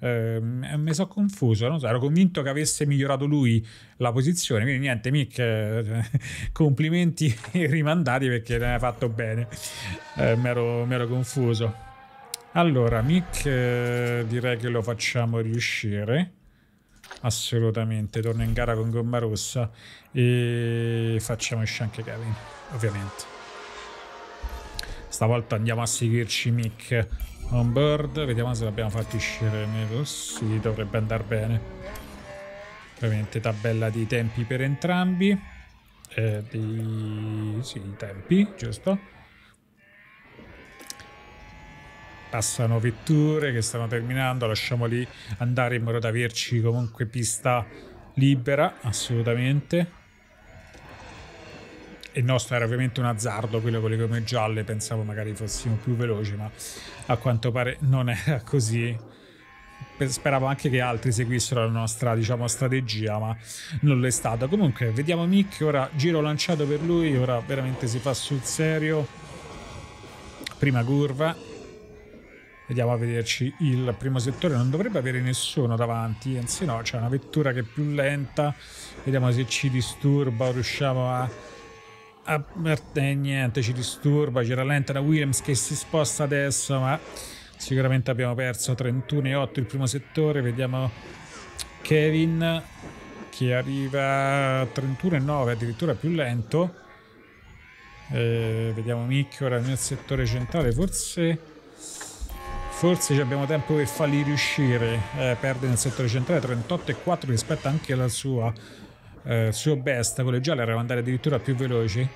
eh, mi sono confuso, no? ero convinto che avesse migliorato lui la posizione, quindi niente Mick, eh, complimenti rimandati perché ne hai fatto bene, eh, mi ero confuso. Allora, Mick eh, direi che lo facciamo riuscire. Assolutamente, torna in gara con gomma rossa e facciamo uscire anche Kevin, ovviamente. Stavolta andiamo a seguirci Mick on board, vediamo se l'abbiamo fatto uscire nel... Sì, dovrebbe andare bene. Ovviamente tabella dei tempi per entrambi. Eh, dei... Sì, tempi, giusto? passano vetture che stanno terminando, lasciamoli andare in modo da averci comunque pista libera, assolutamente. Il nostro era ovviamente un azzardo, quello con le gomme gialle, pensavo magari fossimo più veloci, ma a quanto pare non era così. Speravo anche che altri seguissero la nostra, diciamo, strategia, ma non l'è stata. Comunque, vediamo Mick, ora giro lanciato per lui, ora veramente si fa sul serio. Prima curva, Vediamo a vederci il primo settore, non dovrebbe avere nessuno davanti, anzi no, c'è una vettura che è più lenta, vediamo se ci disturba o riusciamo a... a eh, eh niente, ci disturba, ci rallenta da Williams che si sposta adesso, ma sicuramente abbiamo perso 31,8 il primo settore, vediamo Kevin che arriva a 31,9, addirittura più lento. Eh, vediamo Mick ora nel settore centrale, forse forse abbiamo tempo per farli riuscire eh, perde nel settore centrale 38 e 4 rispetto anche al suo, eh, suo best quello giallo era andare addirittura più veloci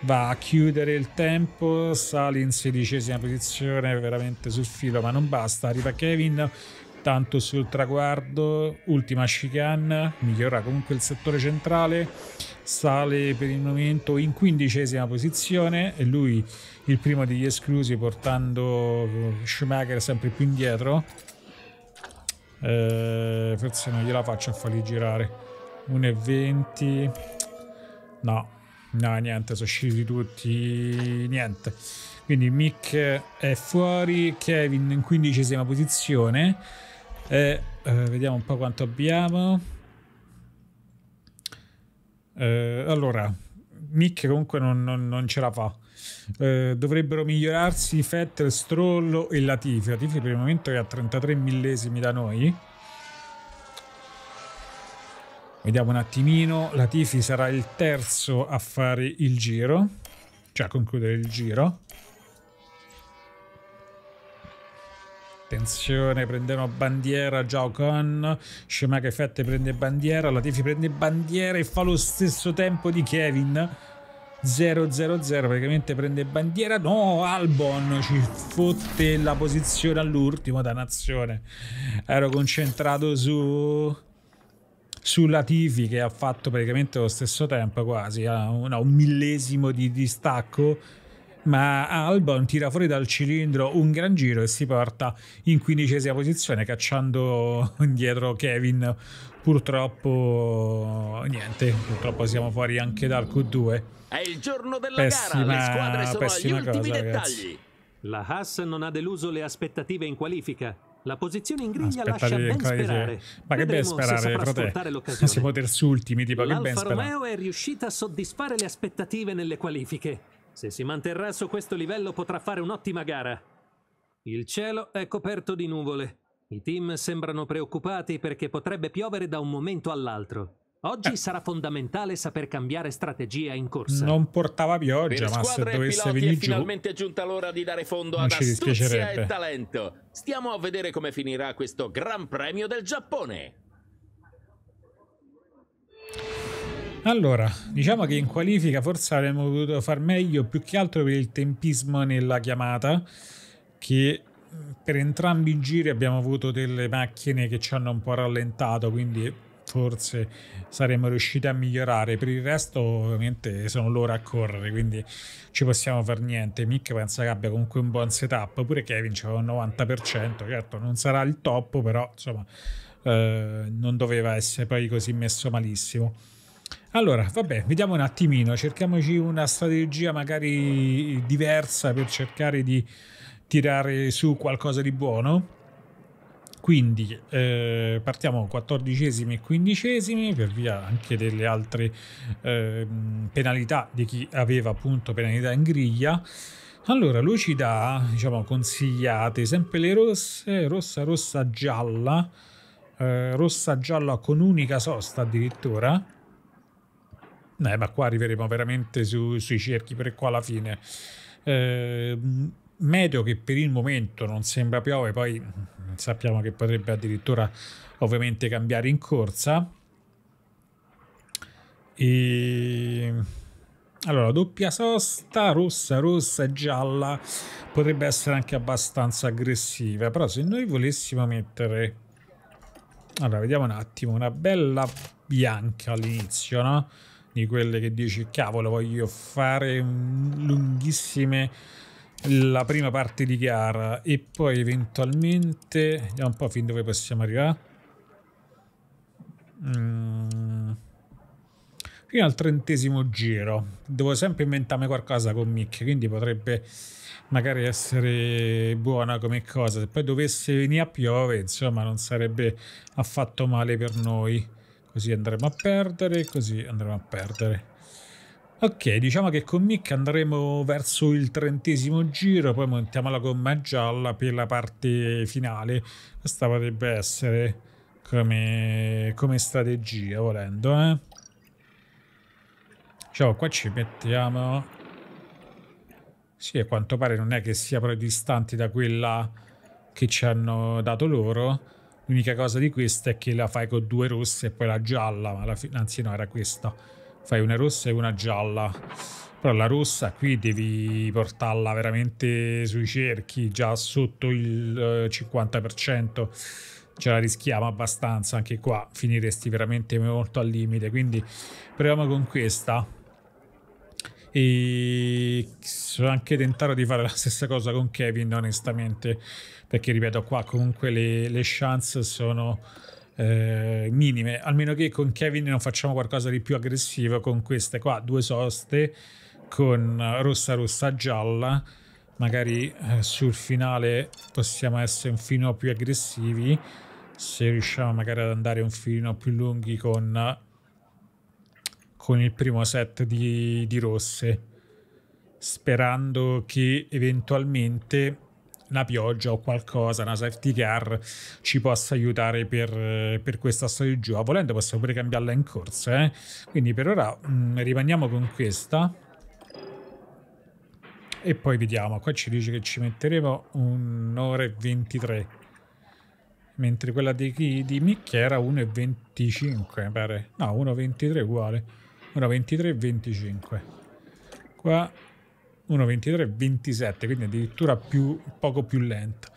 va a chiudere il tempo sale in sedicesima posizione veramente sul filo ma non basta arriva Kevin tanto sul traguardo ultima chicane migliora comunque il settore centrale sale per il momento in quindicesima posizione e lui il primo degli esclusi portando eh, Schumacher sempre più indietro. Eh, forse non gliela faccio a farli girare. 1,20. No, no, niente, sono usciti tutti, niente. Quindi Mick è fuori, Kevin in quindicesima posizione. E, eh, vediamo un po' quanto abbiamo. Eh, allora, Mick comunque non, non, non ce la fa. Eh, dovrebbero migliorarsi Fettel, Strollo e Latifi. Latifi per il momento è a 33 millesimi da noi. Vediamo un attimino. Latifi sarà il terzo a fare il giro, cioè a concludere il giro. Attenzione, prendono bandiera, Giao Con, Schumacher Fette prende bandiera, Latifi prende bandiera e fa lo stesso tempo di Kevin. 0-0-0 praticamente prende bandiera no Albon ci fotte la posizione all'ultimo dannazione ero concentrato su sulla Tifi che ha fatto praticamente lo stesso tempo quasi a un millesimo di distacco ma Albon tira fuori dal cilindro un gran giro e si porta in quindicesima posizione cacciando indietro Kevin. Purtroppo niente, purtroppo siamo fuori anche dal Q2. È il giorno della pessima, gara, le squadre sono agli ultimi cosa, dettagli. La Haas non ha deluso le aspettative in qualifica. La posizione in griglia lascia ben sperare. Ma che ben sperare, frate. Siamo terzi ultimi, tipo che ben sperare. Romeo è riuscita a soddisfare le aspettative nelle qualifiche se si manterrà su questo livello potrà fare un'ottima gara. Il cielo è coperto di nuvole. I team sembrano preoccupati perché potrebbe piovere da un momento all'altro. Oggi eh. sarà fondamentale saper cambiare strategia in corsa. Non portava pioggia, ma se dovesse venire giù... è finalmente giunta l'ora di dare fondo ad astuzia e talento. Stiamo a vedere come finirà questo Gran Premio del Giappone. Allora, diciamo che in qualifica forse avremmo potuto far meglio più che altro per il tempismo nella chiamata, che per entrambi i giri abbiamo avuto delle macchine che ci hanno un po' rallentato, quindi forse saremmo riusciti a migliorare. Per il resto, ovviamente, sono loro a correre, quindi ci possiamo fare niente. Mick pensa che abbia comunque un buon setup, pure Kevin c'aveva un 90%, certo non sarà il top, però insomma eh, non doveva essere poi così messo malissimo. Allora, vabbè, vediamo un attimino, cerchiamoci una strategia magari diversa per cercare di tirare su qualcosa di buono. Quindi eh, partiamo 14 e 15 per via anche delle altre eh, penalità di chi aveva appunto penalità in griglia. Allora, lucida, diciamo, consigliate sempre le rosse, rossa, rossa, gialla, eh, rossa, gialla con unica sosta addirittura eh, ma qua arriveremo veramente su, sui cerchi per qua alla fine. Eh, meteo che per il momento non sembra piove, poi sappiamo che potrebbe addirittura ovviamente cambiare in corsa. E... Allora, doppia sosta, rossa, rossa e gialla, potrebbe essere anche abbastanza aggressiva, però se noi volessimo mettere... Allora, vediamo un attimo, una bella bianca all'inizio, no? di quelle che dici cavolo voglio fare lunghissime la prima parte di gara e poi eventualmente vediamo un po' fin dove possiamo arrivare mm. fino al trentesimo giro devo sempre inventarmi qualcosa con Mick quindi potrebbe magari essere buona come cosa se poi dovesse venire a piove insomma non sarebbe affatto male per noi Così andremo a perdere, così andremo a perdere. Ok, diciamo che con Mick andremo verso il trentesimo giro, poi montiamo la gomma gialla per la parte finale. Questa potrebbe essere come, come strategia, volendo, eh. Diciamo, qua ci mettiamo... Sì, a quanto pare non è che sia proprio distanti da quella che ci hanno dato loro L'unica cosa di questa è che la fai con due rosse e poi la gialla, ma la anzi no, era questa. Fai una rossa e una gialla. Però la rossa qui devi portarla veramente sui cerchi, già sotto il 50%. Eh, Ce la rischiamo abbastanza, anche qua finiresti veramente molto al limite. Quindi proviamo con questa e sono anche tentato di fare la stessa cosa con Kevin onestamente perché ripeto qua comunque le, le chance sono eh, minime almeno che con Kevin non facciamo qualcosa di più aggressivo con queste qua due soste con rossa rossa gialla magari eh, sul finale possiamo essere un filo più aggressivi se riusciamo magari ad andare un filo più lunghi con con il primo set di, di rosse, sperando che eventualmente una pioggia o qualcosa, una safety car ci possa aiutare per, per questa storia giù. A Volendo possiamo pure cambiarla in corsa, eh? quindi per ora mh, mm, rimaniamo con questa e poi vediamo. Qua ci dice che ci metteremo un'ora e 23, mentre quella di, chi, di Mick era 1,25, mi pare. No, 1,23 uguale. 1.23.25 Qua 1.23.27 quindi addirittura più, poco più lento.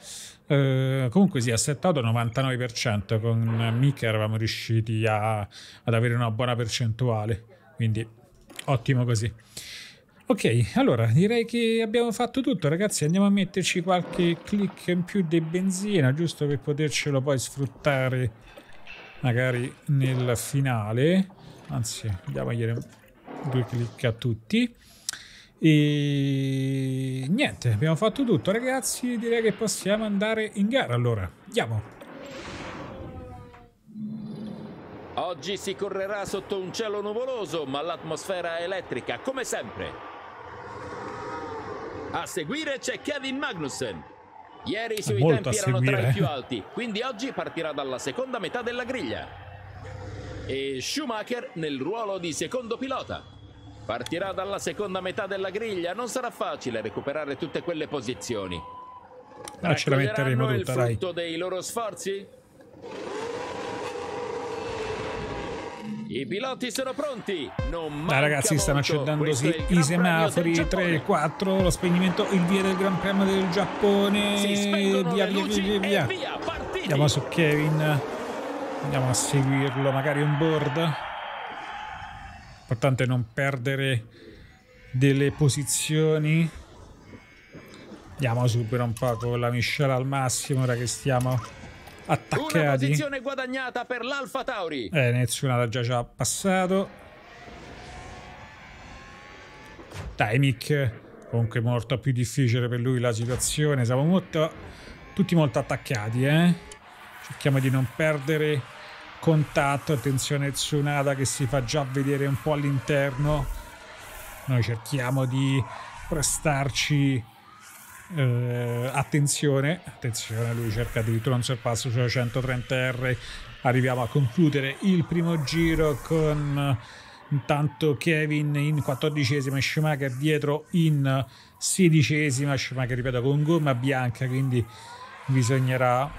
Uh, comunque si è settato 99%, con Mica eravamo riusciti a, ad avere una buona percentuale, quindi ottimo così. Ok, allora direi che abbiamo fatto tutto ragazzi, andiamo a metterci qualche click in più di benzina, giusto per potercelo poi sfruttare magari nel finale anzi andiamo a dire due clic a tutti e niente abbiamo fatto tutto ragazzi direi che possiamo andare in gara allora andiamo Oggi si correrà sotto un cielo nuvoloso, ma l'atmosfera è elettrica, come sempre. A seguire c'è Kevin Magnussen. Ieri i suoi tempi erano tra i più alti, quindi oggi partirà dalla seconda metà della griglia e Schumacher nel ruolo di secondo pilota. Partirà dalla seconda metà della griglia, non sarà facile recuperare tutte quelle posizioni. Ma ah, ce la metteremo tutta, il frutto dai. dei loro sforzi? I piloti sono pronti. Non dai, ragazzi, stanno accendendo i semafori 3 e 4. Lo spegnimento il via del Gran Premio del Giappone. Si via, via, via, via. via Andiamo su Kevin. Andiamo a seguirlo magari on board. Importante non perdere delle posizioni. Andiamo subito un po' con la miscela al massimo, ora che stiamo attaccati. Una posizione guadagnata per l'Alfa Tauri. Eh, Nezionata già ci ha passato. Dai, Mick. Comunque molto più difficile per lui la situazione. Siamo molto... Tutti molto attaccati, eh cerchiamo di non perdere contatto attenzione Tsunada che si fa già vedere un po' all'interno noi cerchiamo di prestarci eh, attenzione attenzione lui cerca addirittura un sorpasso sulla 130R arriviamo a concludere il primo giro con intanto Kevin in 14esima Schumacher dietro in 16esima Schumacher ripeto con gomma bianca quindi bisognerà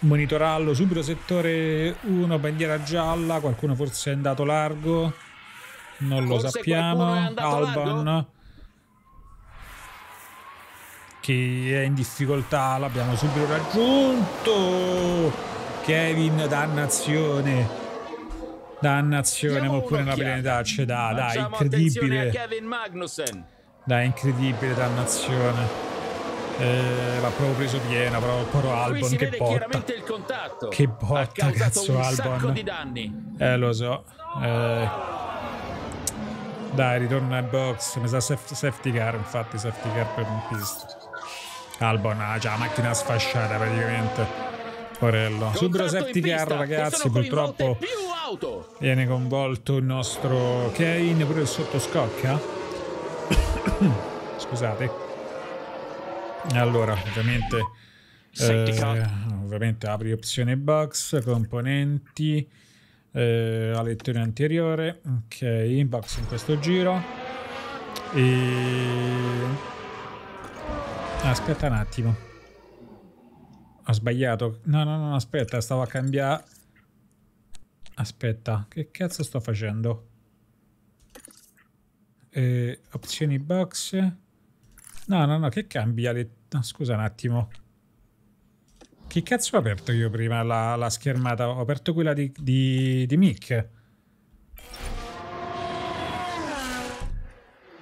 monitorarlo subito settore 1, bandiera gialla, qualcuno forse è andato largo, non lo forse sappiamo. Alban, largo? che è in difficoltà, l'abbiamo subito raggiunto. Kevin, dannazione, dannazione, ma pure una penalità c'è da, dai, incredibile. Dai, incredibile, dannazione eh, proprio preso piena, però poro Albon che botta. Che botta, cazzo Albon. Eh, lo so. Eh. Dai, ritorna ai box. Mi sa safety car, infatti, safety car per un pista. Albon ha già la macchina sfasciata praticamente. Porello. Subito safety car, ragazzi, purtroppo viene coinvolto il nostro Kane, pure il sottoscocca. Scusate. Allora, ovviamente, eh, ovviamente apri opzione box, componenti, eh, la lettura anteriore, ok, box in questo giro. E... Aspetta un attimo. Ho sbagliato. No, no, no, aspetta, stavo a cambiare. Aspetta, che cazzo sto facendo? Eh, opzioni box. No, no, no, che cambia le... No, scusa un attimo. Che cazzo ho aperto io prima la, la schermata? Ho aperto quella di, di, di Mick.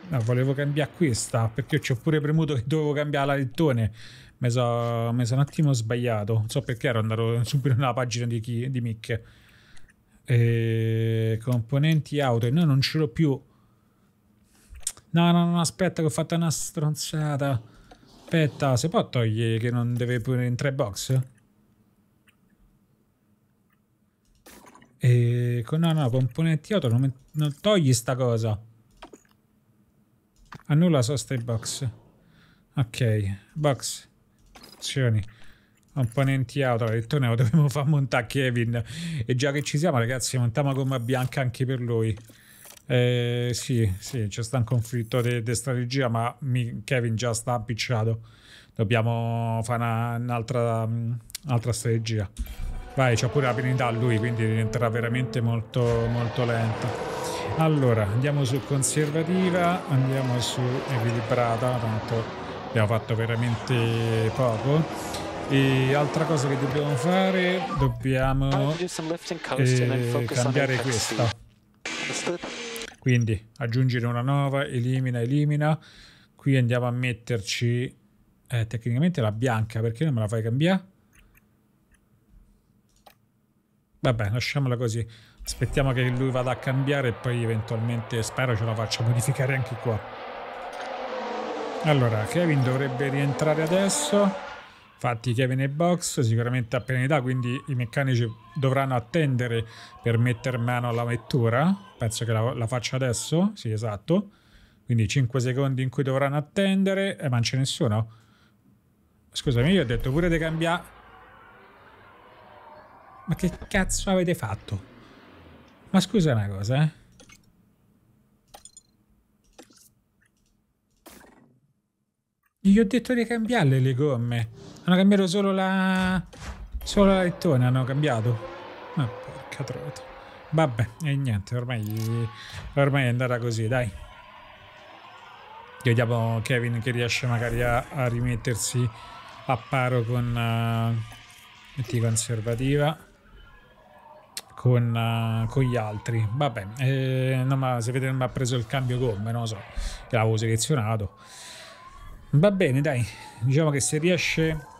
No, volevo cambiare questa, perché ci ho pure premuto che dovevo cambiare la lettone. Mi sono so un attimo sbagliato. Non so perché ero andato subito nella pagina di, chi, di Mick. E... Eh, componenti auto. E no, non ce l'ho più. No, no, no, aspetta che ho fatto una stronzata. Aspetta, si può togliere che non deve pure entrare box? E... No, no, componenti auto, non, non togli sta cosa. Annulla sosta e box. Ok, box. Azioni. Componenti auto, il torneo dobbiamo far montare Kevin. E già che ci siamo ragazzi, montiamo gomma bianca anche per lui. Eh, sì, sì, c'è stato un conflitto di strategia, ma mi, Kevin già sta appicciato. Dobbiamo fare una, un'altra, un'altra mm, strategia. Vai, c'ha pure la penalità lui, quindi diventerà veramente molto, molto lento. Allora, andiamo su conservativa, andiamo su equilibrata, tanto abbiamo fatto veramente poco. E altra cosa che dobbiamo fare, dobbiamo eh, cambiare questa. Quindi aggiungere una nuova, elimina, elimina. Qui andiamo a metterci eh, tecnicamente la bianca, perché non me la fai cambiare? Vabbè, lasciamola così. Aspettiamo che lui vada a cambiare e poi eventualmente spero ce la faccia modificare anche qua. Allora, Kevin dovrebbe rientrare adesso. Infatti Kevin e Box sicuramente a penalità, quindi i meccanici dovranno attendere per mettere mano alla vettura. Penso che la, la faccia adesso, sì esatto. Quindi 5 secondi in cui dovranno attendere, eh, ma non c'è nessuno. Scusami, io ho detto pure di cambiare... Ma che cazzo avete fatto? Ma scusa una cosa, eh. Gli ho detto di cambiarle le gomme. Hanno cambiato solo la... Solo la lettone hanno cambiato. Ma ah, porca trota. Vabbè, e niente, ormai, ormai è andata così, dai. Vediamo Kevin che riesce magari a, a rimettersi a paro con uh, conservativa. con, uh, con gli altri. Vabbè, eh, non ma se vedete mi ha preso il cambio gomme, non lo so, che l'avevo selezionato. Va bene, dai, diciamo che se riesce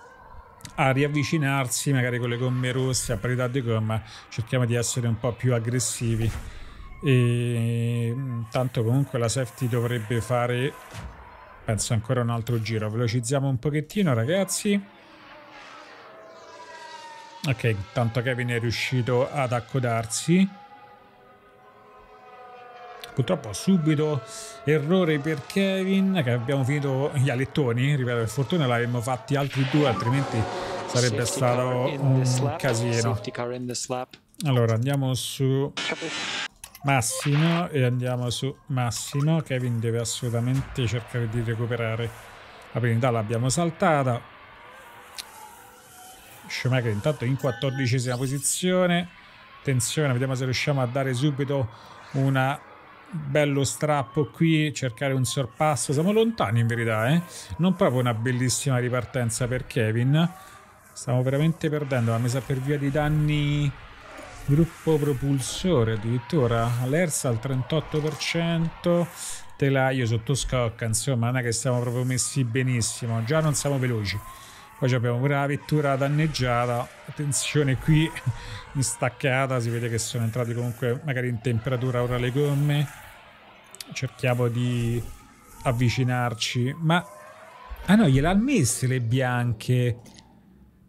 a riavvicinarsi magari con le gomme rosse a parità di gomma cerchiamo di essere un po' più aggressivi e mm, tanto comunque la safety dovrebbe fare penso ancora un altro giro velocizziamo un pochettino ragazzi ok intanto Kevin è riuscito ad accodarsi purtroppo subito errore per Kevin che abbiamo finito gli alettoni ripeto per fortuna l'avremmo fatti altri due altrimenti sarebbe safety stato un casino allora andiamo su Massimo e andiamo su Massimo Kevin deve assolutamente cercare di recuperare la priorità l'abbiamo saltata Schumacher intanto in 14 posizione attenzione vediamo se riusciamo a dare subito una bello strappo qui, cercare un sorpasso, siamo lontani in verità, eh? non proprio una bellissima ripartenza per Kevin, stiamo veramente perdendo, ma mi sa per via di danni gruppo propulsore addirittura, l'ERSA al 38%, telaio sotto scocca, insomma non è che stiamo proprio messi benissimo, già non siamo veloci. Poi abbiamo pure la vettura danneggiata. Attenzione qui, in staccata, si vede che sono entrati comunque magari in temperatura ora le gomme. Cerchiamo di avvicinarci. Ma... Ah no, gliel'ha messe le bianche.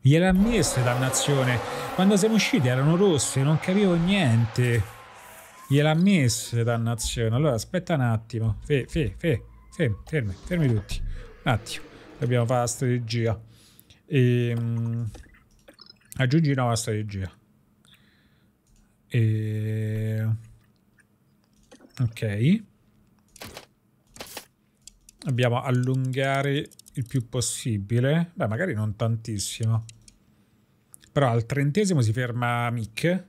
Gliel'ha messe, dannazione. Quando siamo usciti erano rosse, non capivo niente. Gliel'ha messe, dannazione. Allora, aspetta un attimo. Fe, fe, fe, fermi, fermi, fermi tutti. Un attimo. Dobbiamo fare la strategia. E, ehm, mh, aggiungi nuova strategia. E, ehm, ok. Abbiamo allungare il più possibile. Beh, magari non tantissimo. Però al trentesimo si ferma Mick.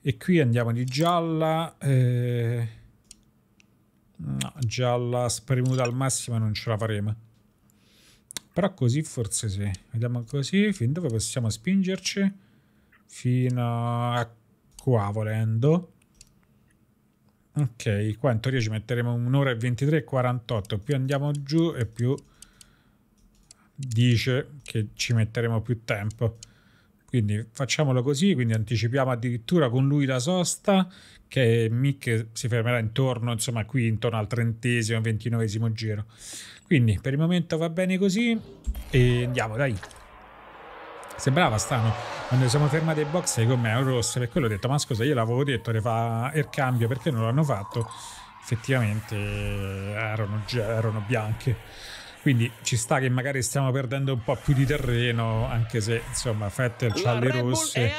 E qui andiamo di gialla. Eh, no, gialla spremuta al massimo non ce la faremo. Però così forse sì. Vediamo così, fin dove possiamo spingerci? Fino a qua volendo. Ok, qua in teoria ci metteremo un'ora e 23 e 48. Più andiamo giù e più dice che ci metteremo più tempo. Quindi facciamolo così, quindi anticipiamo addirittura con lui la sosta, che Mick si fermerà intorno, insomma qui intorno al trentesimo, ventinovesimo giro. Quindi per il momento va bene così e andiamo, dai. Sembrava strano, quando siamo fermati ai box con me rosso, per quello ho detto, ma scusa, io l'avevo detto, le fa il cambio, perché non l'hanno fatto? Effettivamente erano, erano bianche. Quindi ci sta che magari stiamo perdendo un po' più di terreno, anche se insomma Fettel c'ha le rosse.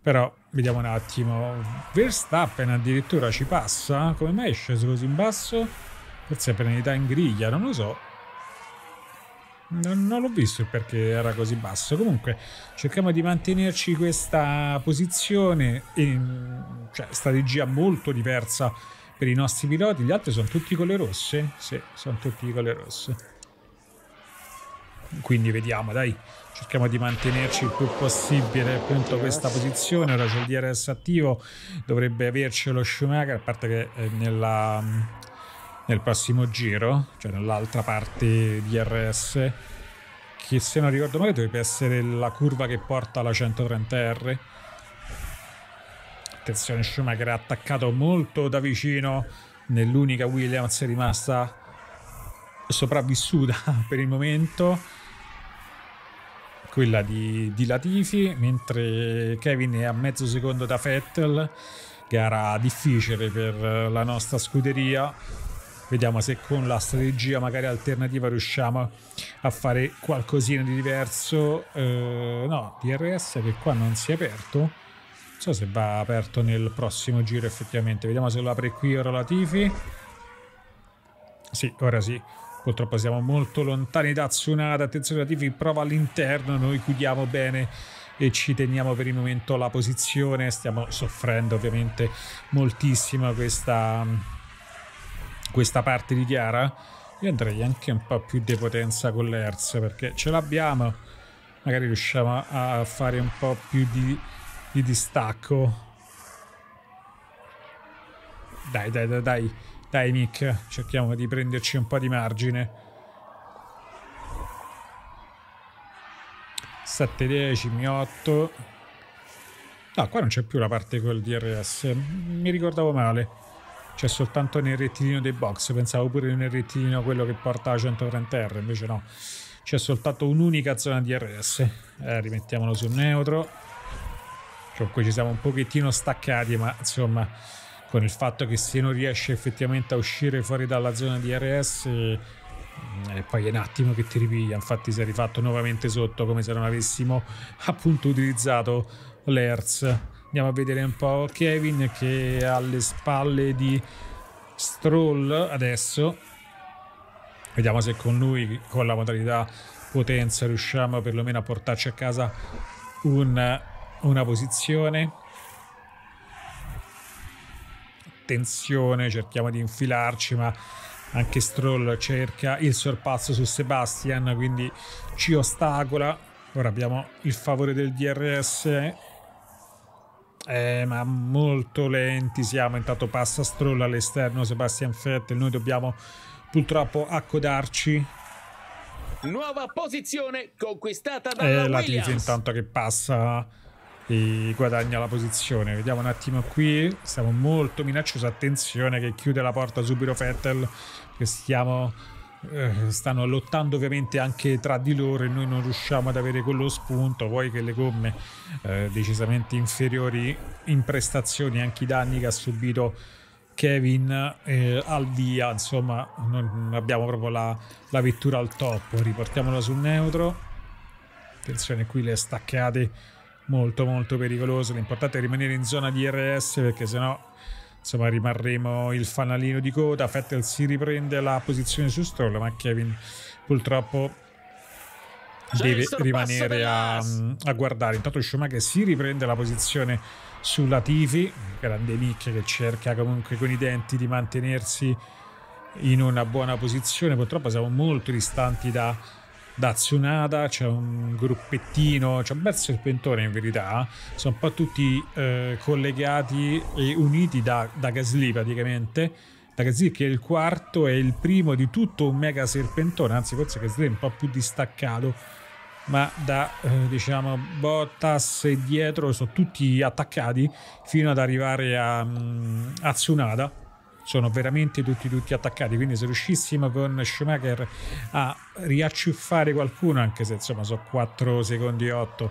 Però vediamo un attimo. Verstappen addirittura ci passa? Come mai è sceso così in basso? Forse penalità in griglia, non lo so. Non, non l'ho visto perché era così basso. Comunque, cerchiamo di mantenerci questa posizione, e, cioè strategia molto diversa per i nostri piloti. Gli altri sono tutti con le rosse? Sì, sono tutti con le rosse. Quindi vediamo, dai, cerchiamo di mantenerci il più possibile appunto questa posizione. Ora c'è il DRS attivo, dovrebbe avercelo Schumacher, a parte che eh, nella nel prossimo giro, cioè nell'altra parte di RS, che se non ricordo male dovrebbe essere la curva che porta alla 130R. Attenzione, Schumacher ha attaccato molto da vicino nell'unica Williams rimasta sopravvissuta per il momento quella di, di, Latifi, mentre Kevin è a mezzo secondo da Vettel, gara difficile per la nostra scuderia. Vediamo se con la strategia magari alternativa riusciamo a fare qualcosina di diverso. Eh, no, DRS che qua non si è aperto. Non so se va aperto nel prossimo giro effettivamente. Vediamo se lo apre qui ora la Tifi. Sì, ora sì. Purtroppo siamo molto lontani da Tsunada. Attenzione, la Tifi prova all'interno. Noi chiudiamo bene e ci teniamo per il momento la posizione. Stiamo soffrendo ovviamente moltissimo questa questa parte di Chiara. Io andrei anche un po' più di potenza con l'Hertz perché ce l'abbiamo. Magari riusciamo a fare un po' più di, di distacco. Dai, dai, dai, dai. Dai, Nick, cerchiamo di prenderci un po' di margine. 7-10, mi 8. No, qua non c'è più la parte col DRS. Mi ricordavo male c'è soltanto nel rettilineo dei box, pensavo pure nel rettilineo quello che porta a 130R, invece no, c'è soltanto un'unica zona di RS. Eh, rimettiamolo sul neutro. Cioè, qui ci siamo un pochettino staccati, ma insomma, con il fatto che se non riesce effettivamente a uscire fuori dalla zona di RS, mm, e eh, poi è un attimo che ti ripiglia. Infatti, si è rifatto nuovamente sotto come se non avessimo appunto utilizzato l'ERS Andiamo a vedere un po' Kevin che è alle spalle di Stroll adesso. Vediamo se con lui, con la modalità potenza, riusciamo perlomeno a portarci a casa un, una posizione. Attenzione, cerchiamo di infilarci, ma anche Stroll cerca il sorpasso su Sebastian, quindi ci ostacola. Ora abbiamo il favore del DRS eh, ma molto lenti siamo. Intanto passa Stroll all'esterno Sebastian Vettel. Noi dobbiamo purtroppo accodarci. Nuova posizione conquistata eh, da E la Tifi intanto che passa e guadagna la posizione. Vediamo un attimo qui. Siamo molto minacciosi. Attenzione che chiude la porta subito Vettel. Che stiamo eh, stanno lottando ovviamente anche tra di loro e noi non riusciamo ad avere quello spunto poi che le gomme eh, decisamente inferiori in prestazioni anche i danni che ha subito Kevin eh, al via insomma non abbiamo proprio la, la vettura al top riportiamola sul neutro attenzione qui le staccate molto molto pericolose l'importante è rimanere in zona di RS perché sennò insomma rimarremo il fanalino di coda Fettel si riprende la posizione su Stroll ma Kevin purtroppo cioè, deve rimanere a, mm, a guardare intanto Schumacher si riprende la posizione sulla Tifi grande nicchia che cerca comunque con i denti di mantenersi in una buona posizione purtroppo siamo molto distanti da da c'è un gruppettino, c'è un bel serpentone in verità, sono un po' tutti eh, collegati e uniti da, da Gasly praticamente. Da Gasly che è il quarto e il primo di tutto un mega serpentone, anzi forse Gasly è un po' più distaccato, ma da eh, diciamo Bottas e dietro sono tutti attaccati fino ad arrivare a, mm, a Tsunada sono veramente tutti, tutti attaccati. Quindi, se riuscissimo con Schumacher a riacciuffare qualcuno, anche se insomma sono 4 secondi e 8,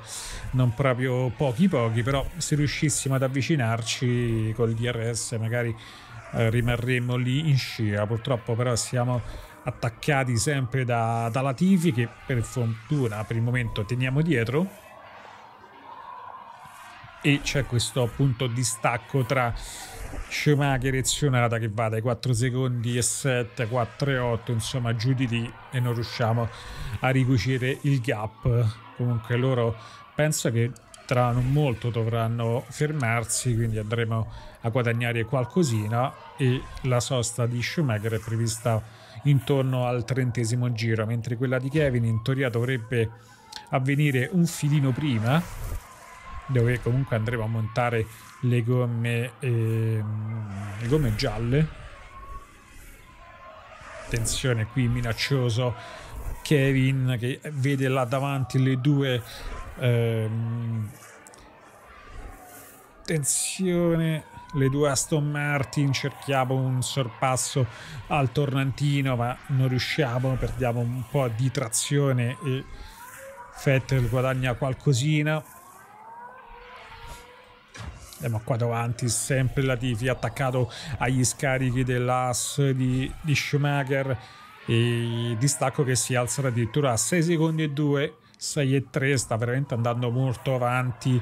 non proprio pochi pochi, però se riuscissimo ad avvicinarci col DRS, magari eh, rimarremmo lì in scia. Purtroppo, però, siamo attaccati sempre da, da Latifi che per fortuna per il momento teniamo dietro e c'è questo appunto distacco tra Schumacher Zionata che va dai 4 secondi e 7, 4 e 8, insomma giù di lì e non riusciamo a ricucire il gap. Comunque loro penso che tra non molto dovranno fermarsi, quindi andremo a guadagnare qualcosina e la sosta di Schumacher è prevista intorno al trentesimo giro, mentre quella di Kevin in teoria dovrebbe avvenire un filino prima dove comunque andremo a montare le gomme, ehm, le gomme gialle attenzione qui minaccioso Kevin che vede là davanti le due ehm, attenzione le due Aston Martin cerchiamo un sorpasso al tornantino ma non riusciamo perdiamo un po' di trazione e Fettel guadagna qualcosina eh, ma qua davanti sempre Latifi attaccato agli scarichi dell'AS di, di Schumacher e distacco che si alza addirittura a 6 secondi e 2 6 e 3 sta veramente andando molto avanti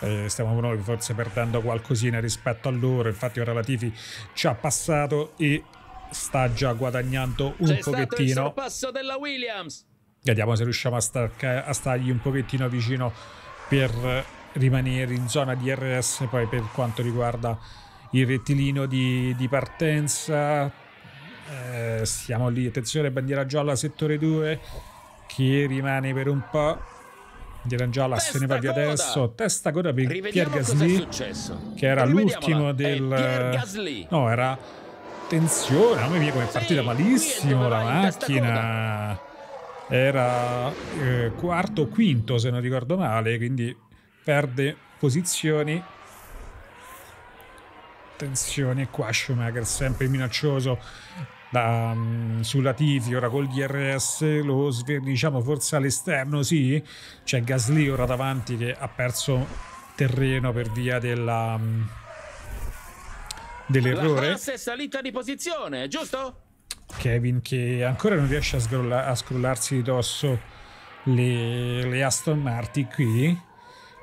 eh, stiamo noi forse perdendo qualcosina rispetto a loro infatti ora Latifi ci ha passato e sta già guadagnando un C'è pochettino passo della Williams vediamo se riusciamo a, starca- a stargli un pochettino vicino per rimanere in zona di RS poi per quanto riguarda il rettilineo di, di partenza eh, siamo lì attenzione bandiera gialla settore 2 che rimane per un po' bandiera gialla testa se ne va via adesso testa coda per Pierre Gasly che era l'ultimo del no era attenzione mamma mia come è partita sì, malissimo la macchina era eh, quarto o quinto se non ricordo male quindi perde posizioni. Attenzione, qua Schumacher sempre minaccioso da, um, mm, sulla Tifi, ora col DRS lo sverniciamo forse all'esterno, sì, c'è Gasly ora davanti che ha perso terreno per via della... Um, dell'errore. La Haas è salita di posizione, giusto? Kevin che ancora non riesce a, scrolla- a scrollarsi di dosso le, le Aston Martin qui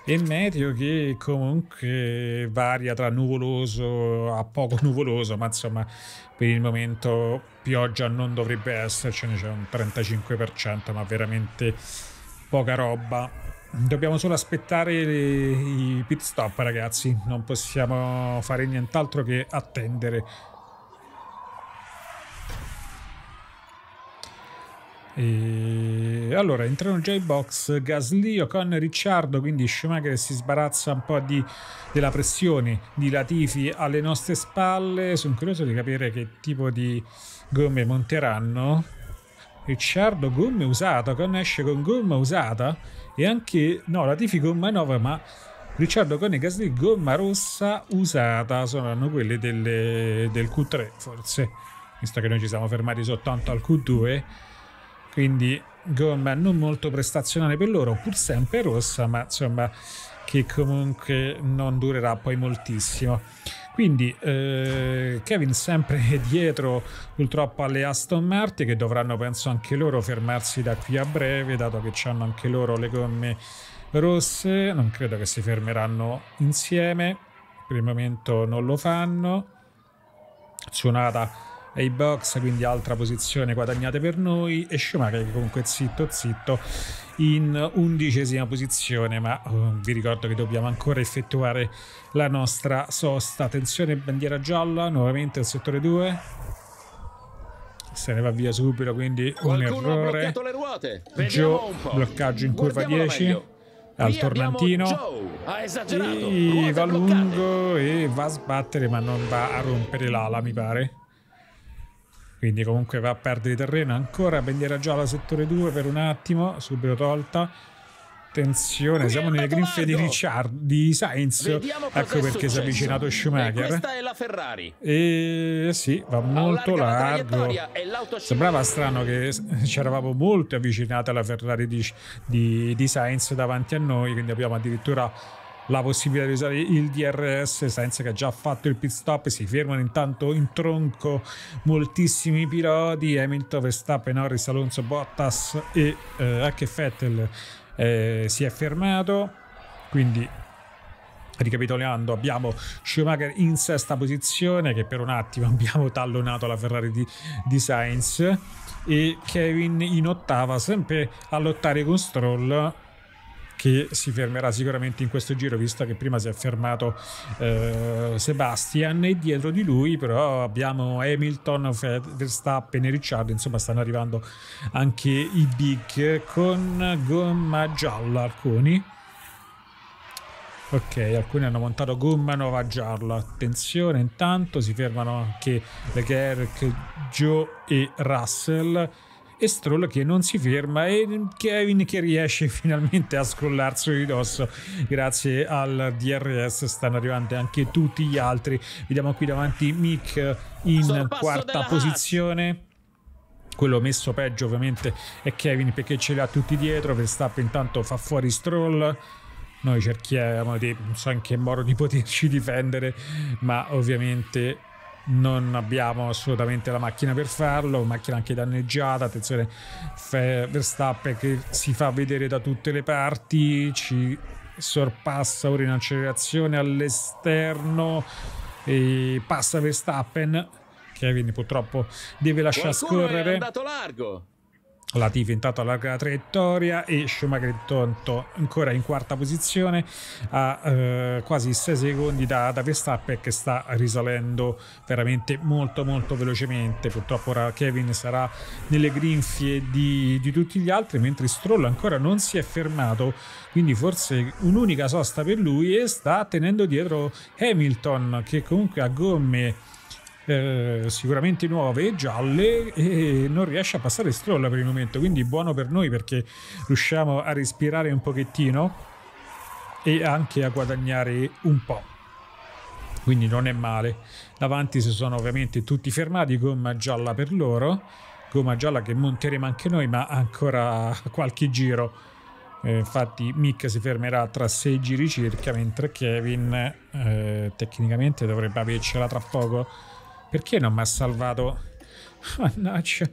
il meteo che comunque varia tra nuvoloso a poco nuvoloso, ma insomma per il momento pioggia non dovrebbe essercene, c'è un 35%, ma veramente poca roba. Dobbiamo solo aspettare i pit stop ragazzi, non possiamo fare nient'altro che attendere E allora entrano già in box Gasly, con Ricciardo, quindi Schumacher si sbarazza un po' di, della pressione di Latifi alle nostre spalle. Sono curioso di capire che tipo di gomme monteranno. Ricciardo gomme usata, con esce con gomma usata e anche no, Latifi gomma nuova, ma Ricciardo con e Gasly gomma rossa usata saranno quelle delle, del Q3 forse, visto che noi ci siamo fermati soltanto al Q2 quindi gomma non molto prestazionale per loro, pur sempre rossa, ma insomma che comunque non durerà poi moltissimo. Quindi eh, Kevin sempre dietro purtroppo alle Aston Martin che dovranno penso anche loro fermarsi da qui a breve dato che hanno anche loro le gomme rosse, non credo che si fermeranno insieme, per il momento non lo fanno. Suonata e i box, quindi altra posizione guadagnata per noi e Schumacher che comunque zitto zitto in undicesima posizione, ma uh, vi ricordo che dobbiamo ancora effettuare la nostra sosta. Attenzione, bandiera gialla, nuovamente al settore 2. Se ne va via subito, quindi un errore. Gio, bloccaggio in curva 10. Meglio al tornantino e va lungo e va a sbattere ma non va a rompere l'ala mi pare quindi comunque va a perdere terreno ancora bandiera gialla settore 2 per un attimo subito tolta attenzione siamo nelle grinfie di Richard di Sainz ecco perché si è avvicinato Schumacher e questa è la Ferrari e eh, sì va molto largo la sembrava strano che ci eravamo molto avvicinati alla Ferrari di, di, di Sainz davanti a noi quindi abbiamo addirittura la possibilità di usare il DRS senza che ha già fatto il pit stop si fermano intanto in tronco moltissimi piloti Hamilton, Verstappen, Norris, Alonso, Bottas e eh, anche Vettel eh, si è fermato quindi Ricapitolando, abbiamo Schumacher in sesta posizione, che per un attimo abbiamo tallonato la Ferrari di, di Sainz, e Kevin in ottava, sempre a lottare con Stroll che si fermerà sicuramente in questo giro visto che prima si è fermato eh, Sebastian e dietro di lui però abbiamo Hamilton, Verstappen e Ricciardo insomma stanno arrivando anche i big con gomma gialla alcuni Ok, alcuni hanno montato gomma nuova gialla. Attenzione, intanto si fermano anche Leclerc, Joe e Russell e Stroll che non si ferma e Kevin che riesce finalmente a scrollarsi di dosso grazie al DRS stanno arrivando anche tutti gli altri vediamo qui davanti Mick in quarta posizione quello messo peggio ovviamente è Kevin perché ce l'ha tutti dietro Verstappen intanto fa fuori Stroll noi cerchiamo di non so in che modo di poterci difendere ma ovviamente non abbiamo assolutamente la macchina per farlo, macchina anche danneggiata, attenzione Verstappen che si fa vedere da tutte le parti, ci sorpassa ora in accelerazione all'esterno e passa Verstappen Kevin purtroppo deve lasciar scorrere. È andato largo. Latifi intanto allarga la traiettoria e Schumacher intanto ancora in quarta posizione a eh, quasi 6 secondi da, da Verstappen che sta risalendo veramente molto molto velocemente purtroppo ora Kevin sarà nelle grinfie di, di tutti gli altri mentre Stroll ancora non si è fermato quindi forse un'unica sosta per lui e sta tenendo dietro Hamilton che comunque ha gomme eh, sicuramente nuove e gialle e non riesce a passare strolla per il momento, quindi buono per noi perché riusciamo a respirare un pochettino e anche a guadagnare un po'. Quindi non è male. Davanti si sono ovviamente tutti fermati, gomma gialla per loro, gomma gialla che monteremo anche noi, ma ancora qualche giro eh, infatti Mick si fermerà tra sei giri circa, mentre Kevin eh, tecnicamente dovrebbe avercela tra poco. Perché non mi ha salvato? Mannaggia.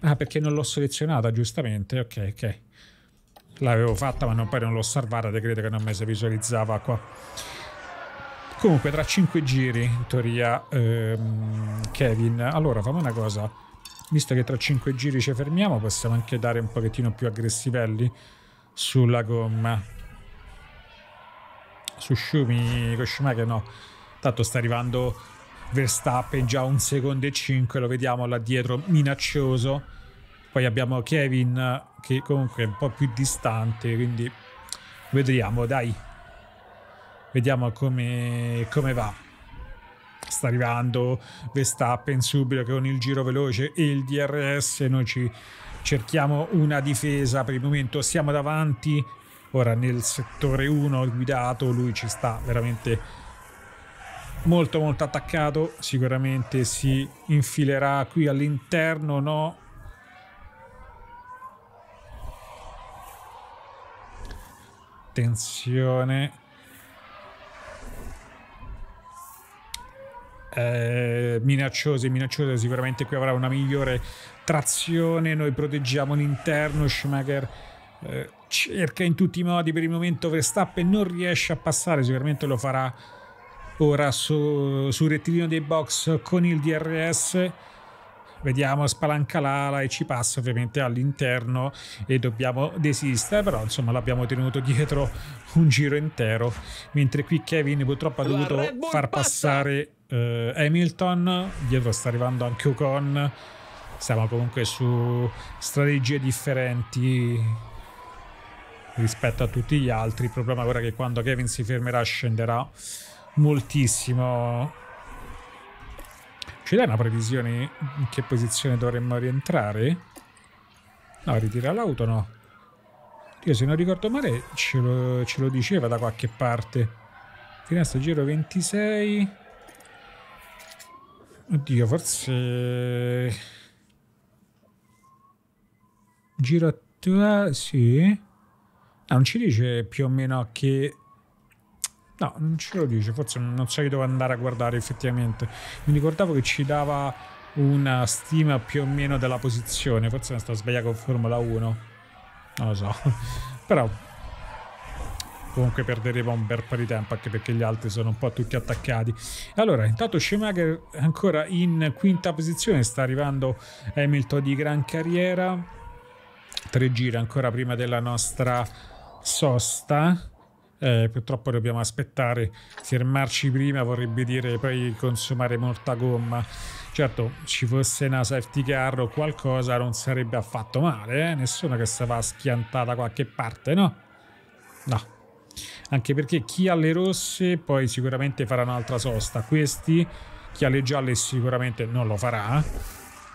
Ah, perché non l'ho selezionata, giustamente. Ok, ok. L'avevo fatta, ma non, poi non l'ho salvata. Te credo che non mi si visualizzava qua. Comunque, tra 5 giri, in teoria, ehm, Kevin. Allora, fammi una cosa. Visto che tra 5 giri ci fermiamo, possiamo anche dare un pochettino più aggressivelli sulla gomma. Su Shumi, con no. Tanto sta arrivando Verstappen già un secondo e cinque, lo vediamo là dietro minaccioso. Poi abbiamo Kevin che comunque è un po' più distante, quindi vediamo, dai. Vediamo come, come va. Sta arrivando Verstappen subito con il giro veloce e il DRS. Noi ci cerchiamo una difesa. Per il momento siamo davanti. Ora nel settore 1 guidato lui ci sta veramente molto molto attaccato sicuramente si infilerà qui all'interno no attenzione eh, minacciose minacciose sicuramente qui avrà una migliore trazione noi proteggiamo l'interno Schumacher eh, cerca in tutti i modi per il momento Verstappen non riesce a passare sicuramente lo farà ora su, sul rettilineo dei box con il DRS vediamo spalanca l'ala e ci passa ovviamente all'interno e dobbiamo desistere però insomma l'abbiamo tenuto dietro un giro intero mentre qui Kevin purtroppo ha dovuto far passare eh, Hamilton dietro sta arrivando anche Ocon siamo comunque su strategie differenti rispetto a tutti gli altri il problema ora è che quando Kevin si fermerà scenderà moltissimo. Ci dai una previsione in che posizione dovremmo rientrare? No, ritira l'auto no. Io se non ricordo male ce lo, ce lo diceva da qualche parte. Finestra giro 26. Oddio, forse... Giro attuale... Sì. Ah, non ci dice più o meno che No, non ce lo dice, forse non sai dove andare a guardare effettivamente. Mi ricordavo che ci dava una stima più o meno della posizione, forse mi sto sbagliando con Formula 1. Non lo so. Però comunque perderemo un bel po' di tempo anche perché gli altri sono un po' tutti attaccati. Allora, intanto Schumacher ancora in quinta posizione, sta arrivando Hamilton di gran carriera. Tre giri ancora prima della nostra sosta eh, purtroppo dobbiamo aspettare, fermarci prima vorrebbe dire poi consumare molta gomma. Certo, ci fosse una safety car o qualcosa non sarebbe affatto male, eh? nessuno che stava schiantata da qualche parte, no? No. Anche perché chi ha le rosse poi sicuramente farà un'altra sosta, questi chi ha le gialle sicuramente non lo farà, eh.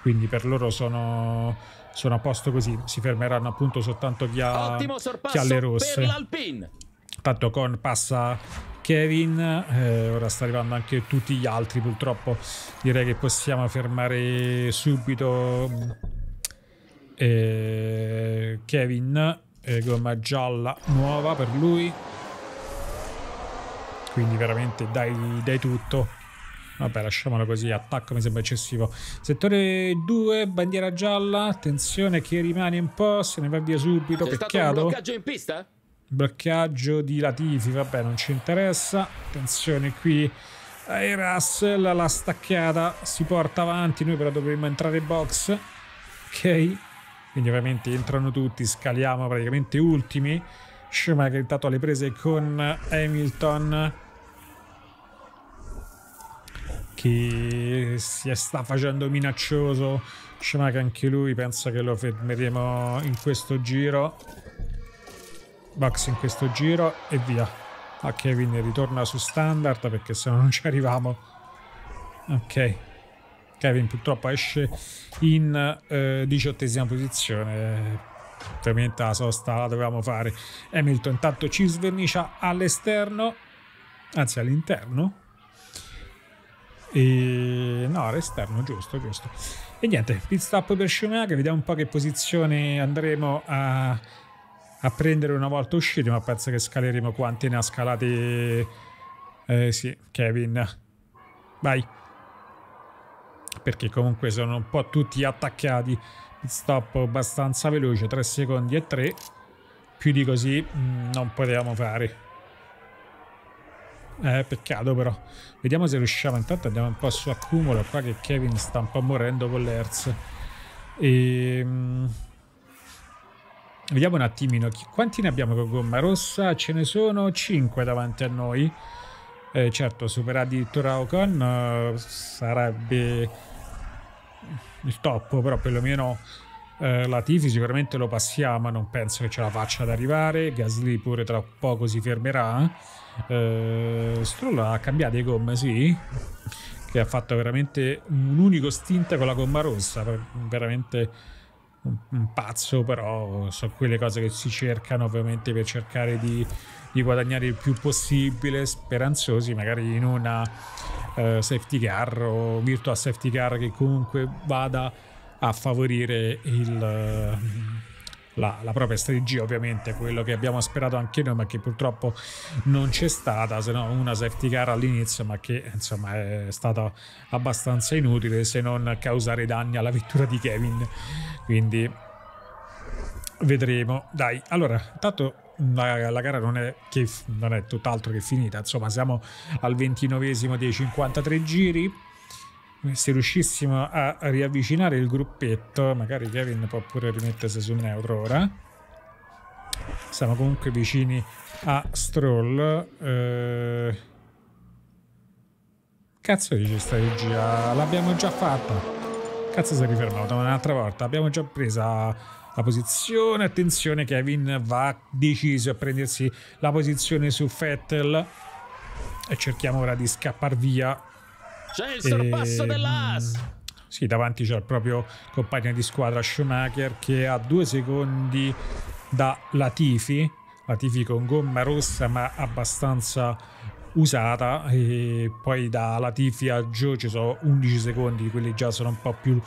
quindi per loro sono, sono a posto così, si fermeranno appunto soltanto chi ha, chi ha le rosse. Tanto Con passa Kevin, eh, ora sta arrivando anche tutti gli altri purtroppo. Direi che possiamo fermare subito eh, Kevin, eh, gomma gialla nuova per lui. Quindi veramente dai, dai tutto. Vabbè, lasciamolo così, attacco mi sembra eccessivo. Settore 2, bandiera gialla, attenzione che rimane un po', se ne va via subito, C'è Stato un bloccaggio in pista? Bloccaggio di Latifi, vabbè, non ci interessa. Attenzione qui. E Russell, la staccata, si porta avanti. Noi però dovremmo entrare in box. Ok. Quindi ovviamente entrano tutti, scaliamo praticamente ultimi. Schumacher intanto alle prese con Hamilton. Che si sta facendo minaccioso. Schumacher anche lui, penso che lo fermeremo in questo giro. Bucks in questo giro e via. Ok, ah, quindi ritorna su standard perché se no non ci arriviamo. Ok. Kevin purtroppo esce in eh, diciottesima posizione. Ovviamente la sosta la dovevamo fare. Hamilton intanto ci svernicia all'esterno, anzi all'interno. E... No, all'esterno, giusto, giusto. E niente, pit stop per Schumacher, vediamo un po' che posizione andremo a a prendere una volta usciti, ma penso che scaleremo quanti ne ha scalati... Eh, sì, Kevin. Vai. Perché comunque sono un po' tutti attaccati. stop abbastanza veloce, 3 secondi e 3. Più di così mm, non potevamo fare. Eh, peccato però. Vediamo se riusciamo. Intanto andiamo un po' su accumulo qua che Kevin sta un po' morendo con l'Hertz. E... Ehm, Mh, Vediamo un attimino, quanti ne abbiamo con gomma rossa? Ce ne sono 5 davanti a noi. Eh, certo, supera addirittura Ocon, eh, sarebbe il top, però perlomeno eh, Latifi sicuramente lo passiamo, non penso che ce la faccia ad arrivare. Gasly pure tra poco si fermerà. Eh, Stroll ha cambiato le gomme, sì, che ha fatto veramente un unico stint con la gomma rossa, veramente un, un pazzo, però sono quelle cose che si cercano ovviamente per cercare di, di guadagnare il più possibile, speranzosi magari in una uh, safety car o virtual safety car che comunque vada a favorire il... Uh, la, la, propria strategia, ovviamente quello che abbiamo sperato anche noi, ma che purtroppo non c'è stata, se no una safety car all'inizio, ma che insomma è stata abbastanza inutile se non causare danni alla vettura di Kevin. Quindi vedremo. Dai, allora, intanto la, la, gara non è, che, non è tutt'altro che finita, insomma siamo al ventinovesimo dei 53 giri se riuscissimo a riavvicinare il gruppetto, magari Kevin può pure rimettersi su neutro ora. Siamo comunque vicini a Stroll. Eh... Cazzo dice sta regia, l'abbiamo già fatta. Cazzo si è rifermato un'altra volta, abbiamo già presa la posizione. Attenzione, Kevin va deciso a prendersi la posizione su Fettel. E cerchiamo ora di scappar via c'è il sorpasso e... dell'As. Mm, sì, davanti c'è il proprio compagno di squadra Schumacher che ha due secondi da Latifi. Latifi con gomma rossa ma abbastanza usata e poi da Latifi a Joe ci sono 11 secondi, quelli già sono un po' più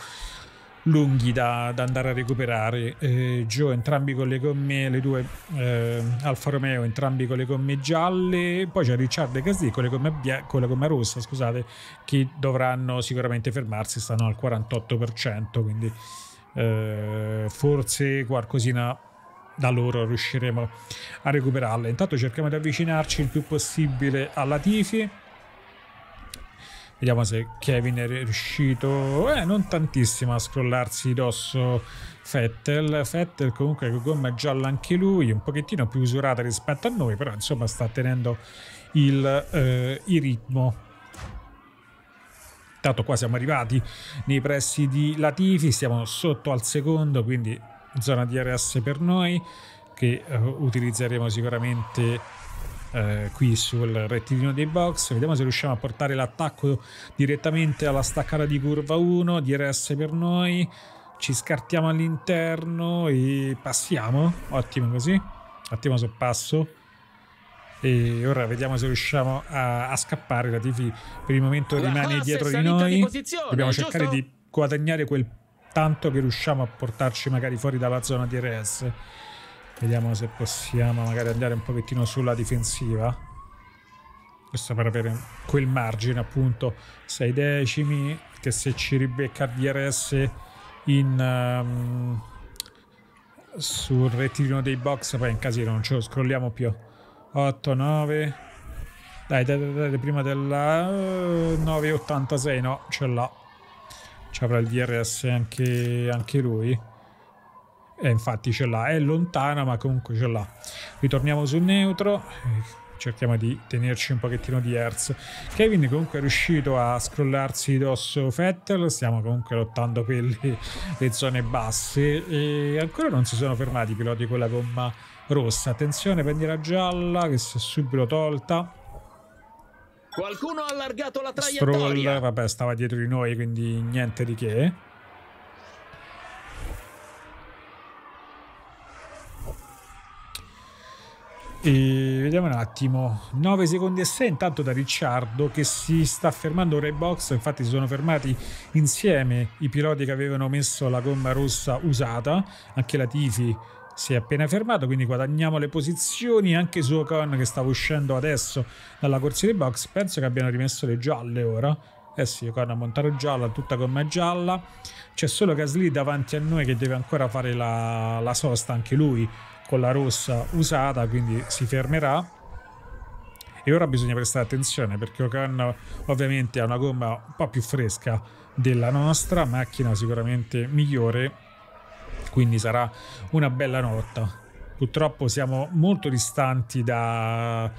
lunghi da, da andare a recuperare. Eh, Gio, entrambi con le gomme, le due eh, Alfa Romeo, entrambi con le gomme gialle. Poi c'è Ricciardo e Gasly con, gomme, con la gomma rossa, scusate, che dovranno sicuramente fermarsi, stanno al 48%, quindi eh, forse qualcosina da loro riusciremo a recuperarle. Intanto cerchiamo di avvicinarci il più possibile alla Tifi Vediamo se Kevin è riuscito, eh, non tantissimo a scrollarsi dosso Fettel. Fettel comunque con gomma gialla anche lui, un pochettino più usurata rispetto a noi, però insomma sta tenendo il, eh, il ritmo Intanto qua siamo arrivati nei pressi di Latifi, siamo sotto al secondo, quindi zona di RS per noi che eh, utilizzeremo sicuramente eh, qui sul rettilineo dei box. Vediamo se riusciamo a portare l'attacco direttamente alla staccata di curva 1, DRS per noi. Ci scartiamo all'interno e passiamo. Ottimo così. Ottimo soppasso. E ora vediamo se riusciamo a, a scappare. La Tifi per il momento rimane dietro di noi. Di Dobbiamo cercare giusto? di guadagnare quel tanto che riusciamo a portarci magari fuori dalla zona DRS. Vediamo se possiamo magari andare un pochettino sulla difensiva. Questo per avere quel margine appunto 6 decimi che se ci ribecca DRS in, um, sul rettilineo dei box poi in casino non ce lo scrolliamo più 8 9 dai dai dai, dai prima della uh, eh, 986 no ce l'ha ci avrà il DRS anche, anche lui e eh, infatti ce l'ha, è lontana ma comunque ce l'ha. Ritorniamo sul neutro, eh, cerchiamo di tenerci un pochettino di Hertz. Kevin comunque è riuscito a scrollarsi di dosso Fettel, stiamo comunque lottando per le, le zone basse e ancora non si sono fermati i piloti con la gomma rossa. Attenzione, bandiera gialla che si è subito tolta. Qualcuno ha allargato la traiettoria. Stroll, vabbè, stava dietro di noi, quindi niente di che. E vediamo un attimo, 9 secondi e 6 intanto da Ricciardo che si sta fermando ora in box, infatti si sono fermati insieme i piloti che avevano messo la gomma rossa usata, anche la Tifi si è appena fermato, quindi guadagniamo le posizioni anche su Ocon che stava uscendo adesso dalla corsia di box, penso che abbiano rimesso le gialle ora, eh sì, Ocon ha montato gialla, tutta gomma gialla, c'è solo Gasly davanti a noi che deve ancora fare la, la sosta anche lui, con la rossa usata, quindi si fermerà. E ora bisogna prestare attenzione perché Okan ovviamente ha una gomma un po' più fresca della nostra, macchina sicuramente migliore, quindi sarà una bella notte. Purtroppo siamo molto distanti da,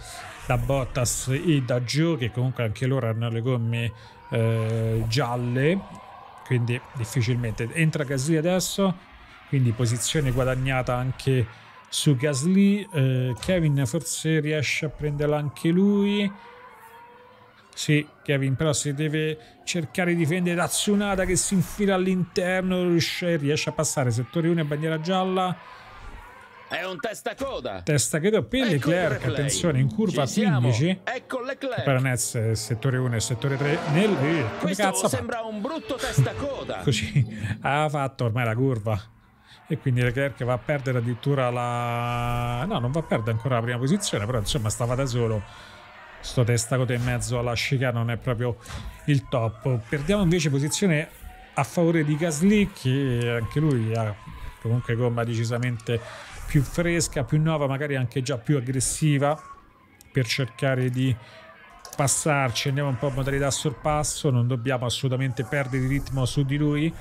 da Bottas e da Joe che comunque anche loro hanno le gomme eh, gialle, quindi difficilmente. Entra Gasly adesso, quindi posizione guadagnata anche su Gasly. Eh, Kevin forse riesce a prenderla anche lui. Sì, Kevin però si deve cercare di difendere da Tsunada che si infila all'interno, riesce, riesce a passare settore 1 e bandiera gialla. È un testacoda. Testacoda per ecco Leclerc, attenzione, in curva 15. Ecco Leclerc. Per Nets, settore 1 e settore 3. Nel... Come Questo cazzo sembra un brutto testacoda. Così ha fatto ormai la curva e quindi Leclerc va a perdere addirittura la... no, non va a perdere ancora la prima posizione, però insomma stava da solo. Sto testa coda in mezzo alla chicane non è proprio il top. Perdiamo invece posizione a favore di Gasly che anche lui ha comunque gomma decisamente più fresca, più nuova, magari anche già più aggressiva per cercare di passarci, andiamo un po' a modalità sorpasso, non dobbiamo assolutamente perdere ritmo su di lui,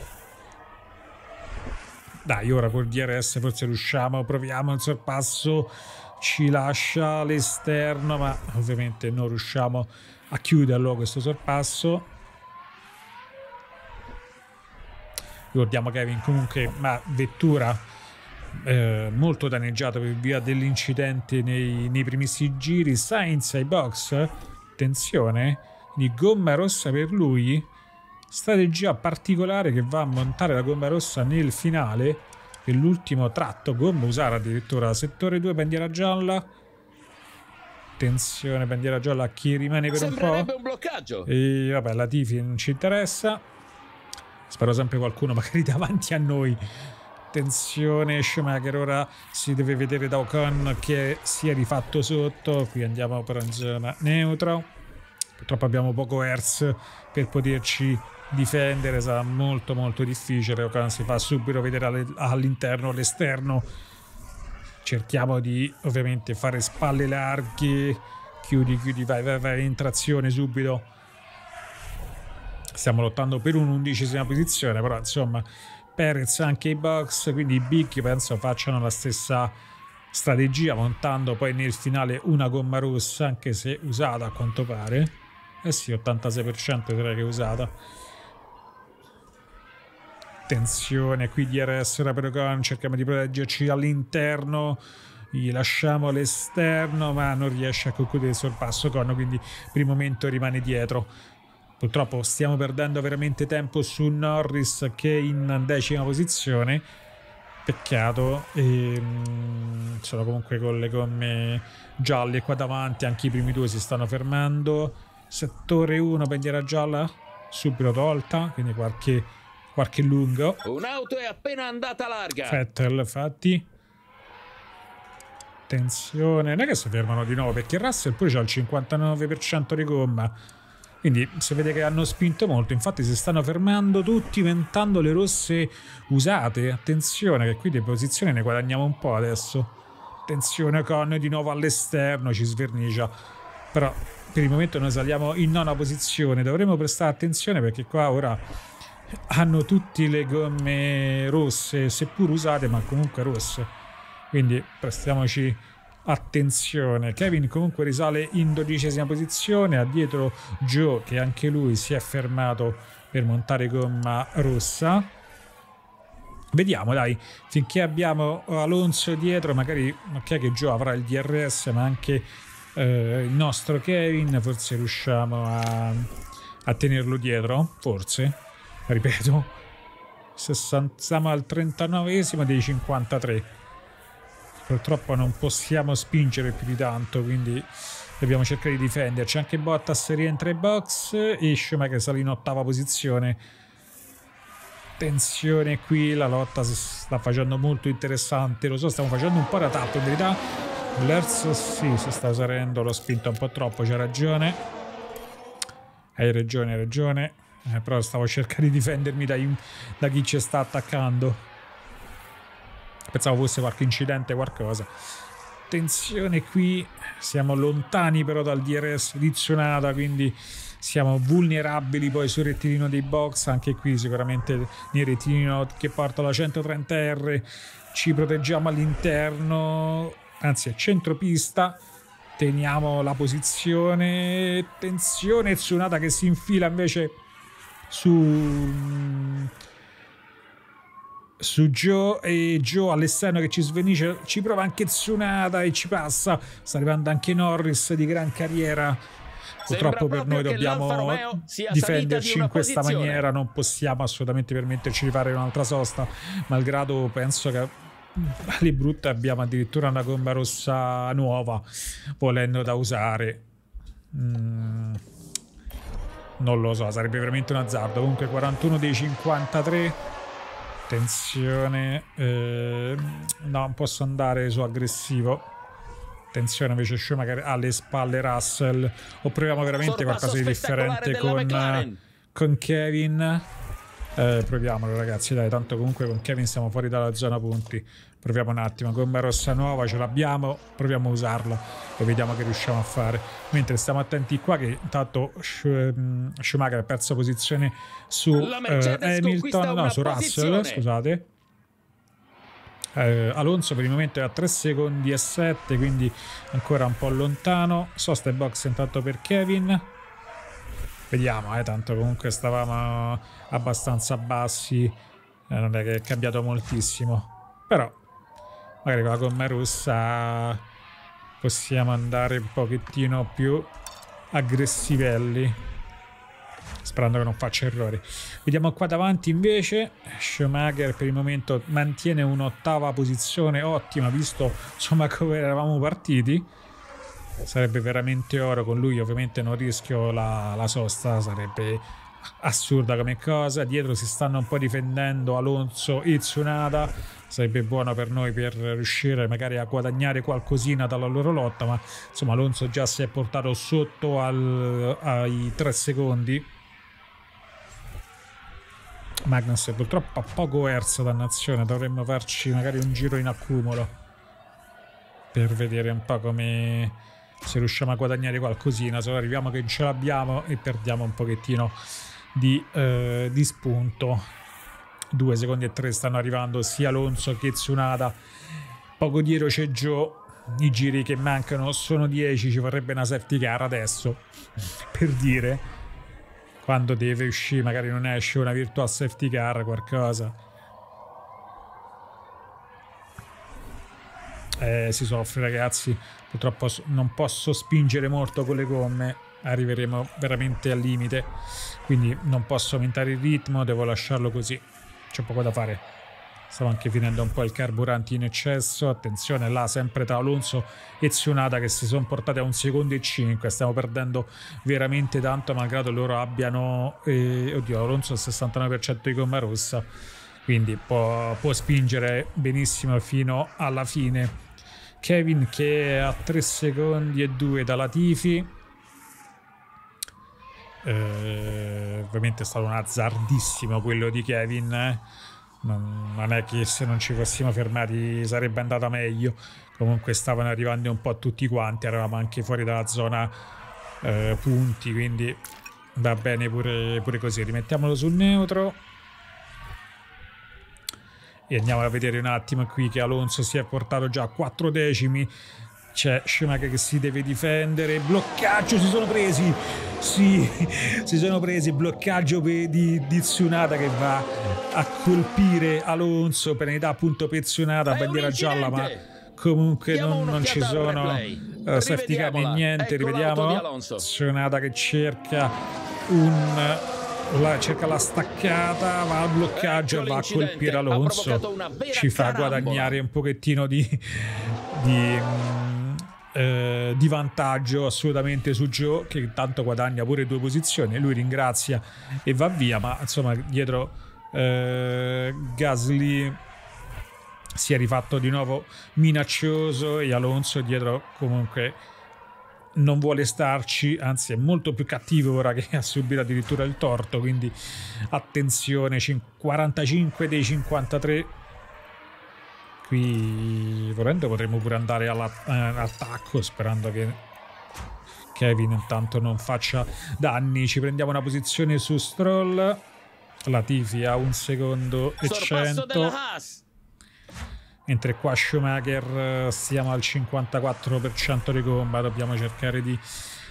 dai, ora col DRS forse riusciamo, proviamo il sorpasso, ci lascia l'esterno, ma ovviamente non riusciamo a chiuderlo questo sorpasso. Ricordiamo Kevin comunque, ma vettura eh, molto danneggiata per via dell'incidente nei, nei primissimi giri. Sainz ai box, attenzione, di gomma rossa per lui strategia particolare che va a montare la gomma rossa nel finale, che è l'ultimo tratto, gomma usata addirittura, settore 2, bandiera gialla, attenzione bandiera gialla a chi rimane per un po' un bloccaggio e vabbè la Tifi non ci interessa spero sempre qualcuno magari davanti a noi attenzione Schumacher ora si deve vedere da Ocon che si è rifatto sotto qui andiamo però in zona neutra purtroppo abbiamo poco Hertz per poterci difendere sarà molto molto difficile Okan si fa subito vedere all'interno all'esterno cerchiamo di ovviamente fare spalle larghe chiudi chiudi vai vai vai in trazione subito stiamo lottando per un'undicesima posizione però insomma Perez anche i box quindi i big penso facciano la stessa strategia montando poi nel finale una gomma rossa anche se usata a quanto pare eh sì 86% direi che è usata attenzione qui di DRS Raperogon cerchiamo di proteggerci all'interno gli lasciamo all'esterno ma non riesce a concludere il sorpasso con quindi per il momento rimane dietro purtroppo stiamo perdendo veramente tempo su Norris che è in decima posizione peccato e, ehm, mh, sono comunque con le gomme gialle qua davanti anche i primi due si stanno fermando settore 1 bandiera gialla subito tolta quindi qualche qualche lungo. Un'auto è appena andata larga. Fettel, eh, infatti. Attenzione, non è che si fermano di nuovo perché Russell pure c'ha il 59% di gomma. Quindi si vede che hanno spinto molto, infatti si stanno fermando tutti ventando le rosse usate. Attenzione che qui di posizione ne guadagniamo un po' adesso. Attenzione Con di nuovo all'esterno, ci svernicia. Però per il momento noi saliamo in nona posizione, dovremmo prestare attenzione perché qua ora hanno tutte le gomme rosse, seppur usate, ma comunque rosse. Quindi prestiamoci attenzione. Kevin comunque risale in dodicesima posizione, ha dietro Joe che anche lui si è fermato per montare gomma rossa. Vediamo dai, finché abbiamo Alonso dietro, magari ok che Joe avrà il DRS, ma anche eh, il nostro Kevin, forse riusciamo a, a tenerlo dietro, forse ripeto, 60, siamo al 39esimo dei 53. Purtroppo non possiamo spingere più di tanto, quindi dobbiamo cercare di difenderci. Anche Bottas rientra in box e Schumacher sale in ottava posizione. Attenzione qui, la lotta si sta facendo molto interessante. Lo so, stiamo facendo un po' da tappo in verità. Lers sì, si sta salendo, l'ho spinto un po' troppo, c'è ragione. Hai ragione, hai ragione. Eh, però stavo cercando di difendermi da, da chi ci sta attaccando. Pensavo fosse qualche incidente, qualcosa. Attenzione qui, siamo lontani però dal DRS dizionata, quindi siamo vulnerabili poi sul rettilineo dei box, anche qui sicuramente nel rettilineo che porta la 130R ci proteggiamo all'interno, anzi a centropista, teniamo la posizione, attenzione Tsunada che si infila invece su, mm, su Joe e Joe all'esterno che ci svenisce, ci prova anche Tsunada e ci passa, sta arrivando anche Norris di gran carriera. Purtroppo per noi dobbiamo difenderci di in questa posizione. maniera, non possiamo assolutamente permetterci di fare un'altra sosta, malgrado penso che mm, lì brutta abbiamo addirittura una gomma rossa nuova volendo da usare. Mm. Non lo so, sarebbe veramente un azzardo. Comunque 41 dei 53. Attenzione. Eh, no, posso andare su aggressivo. Attenzione invece Schumacher ha le spalle Russell. O proviamo veramente qualcosa di differente con, con Kevin. Eh, proviamolo ragazzi, dai, tanto comunque con Kevin siamo fuori dalla zona punti. Proviamo un attimo, gomma rossa nuova, ce l'abbiamo, proviamo a usarla e vediamo che riusciamo a fare. Mentre stiamo attenti qua che intanto mm, Schumacher ha perso posizione su eh, Hamilton, no, su Russell, scusate. Eh, Alonso per il momento è a 3 secondi e 7, quindi ancora un po' lontano. Sosta e box intanto per Kevin. Vediamo, eh, tanto comunque stavamo abbastanza bassi, eh, non è che è cambiato moltissimo. Però, magari con la gomma russa possiamo andare un pochettino più aggressivelli. Sperando che non faccia errori. Vediamo qua davanti invece, Schumacher per il momento mantiene un'ottava posizione ottima, visto insomma come eravamo partiti sarebbe veramente oro. Con lui ovviamente non rischio la, la sosta, sarebbe assurda come cosa. Dietro si stanno un po' difendendo Alonso e Tsunada. Sarebbe buono per noi per riuscire magari a guadagnare qualcosina dalla loro lotta, ma insomma Alonso già si è portato sotto al, ai 3 secondi. Magnus è purtroppo a poco hertz dannazione, dovremmo farci magari un giro in accumulo per vedere un po' come se riusciamo a guadagnare qualcosina, se arriviamo che ce l'abbiamo e perdiamo un pochettino di, eh, di spunto. Due secondi e tre stanno arrivando sia Alonso che Tsunada. Poco dietro c'è Joe. I giri che mancano sono 10, ci vorrebbe una safety car adesso per dire quando deve uscire, magari non esce una virtual safety car, qualcosa eh, si soffre ragazzi, purtroppo non posso spingere molto con le gomme, arriveremo veramente al limite, quindi non posso aumentare il ritmo, devo lasciarlo così, c'è poco da fare. Stavo anche finendo un po' il carburante in eccesso, attenzione là sempre tra Alonso e Tsunada che si sono portati a un secondo e 5, stiamo perdendo veramente tanto malgrado loro abbiano, eh, oddio Alonso al 69% di gomma rossa, quindi può, può spingere benissimo fino alla fine Kevin che è a 3 secondi e 2 da Latifi. Eh, ovviamente è stato un azzardissimo quello di Kevin. Eh? Non, non, è che se non ci fossimo fermati sarebbe andata meglio. Comunque stavano arrivando un po' tutti quanti, eravamo anche fuori dalla zona eh, punti, quindi va bene pure, pure così. Rimettiamolo sul neutro e andiamo a vedere un attimo qui che Alonso si è portato già a 4 decimi c'è Schumacher che si deve difendere bloccaggio si sono presi sì, si sono presi bloccaggio di, di Tsunada che va a colpire Alonso penalità appunto pezionata bandiera gialla ma comunque non, non, ci sono eh, safety car niente ecco rivediamo Tsunada che cerca un la, cerca la staccata, va al bloccaggio, e eh, va a colpire Alonso, ci fa carambolo. guadagnare un pochettino di, di, mm, eh, di, vantaggio assolutamente su Joe che intanto guadagna pure due posizioni, lui ringrazia e va via, ma insomma dietro eh, Gasly si è rifatto di nuovo minaccioso e Alonso dietro comunque non vuole starci, anzi è molto più cattivo ora che ha subito addirittura il torto, quindi attenzione, 45 dei 53. Qui volendo potremmo pure andare all'attacco eh, sperando che Kevin intanto non faccia danni. Ci prendiamo una posizione su Stroll. Latifi a un secondo e Sorpasso 100 mentre qua Schumacher eh, siamo al 54% di gomma, dobbiamo cercare di,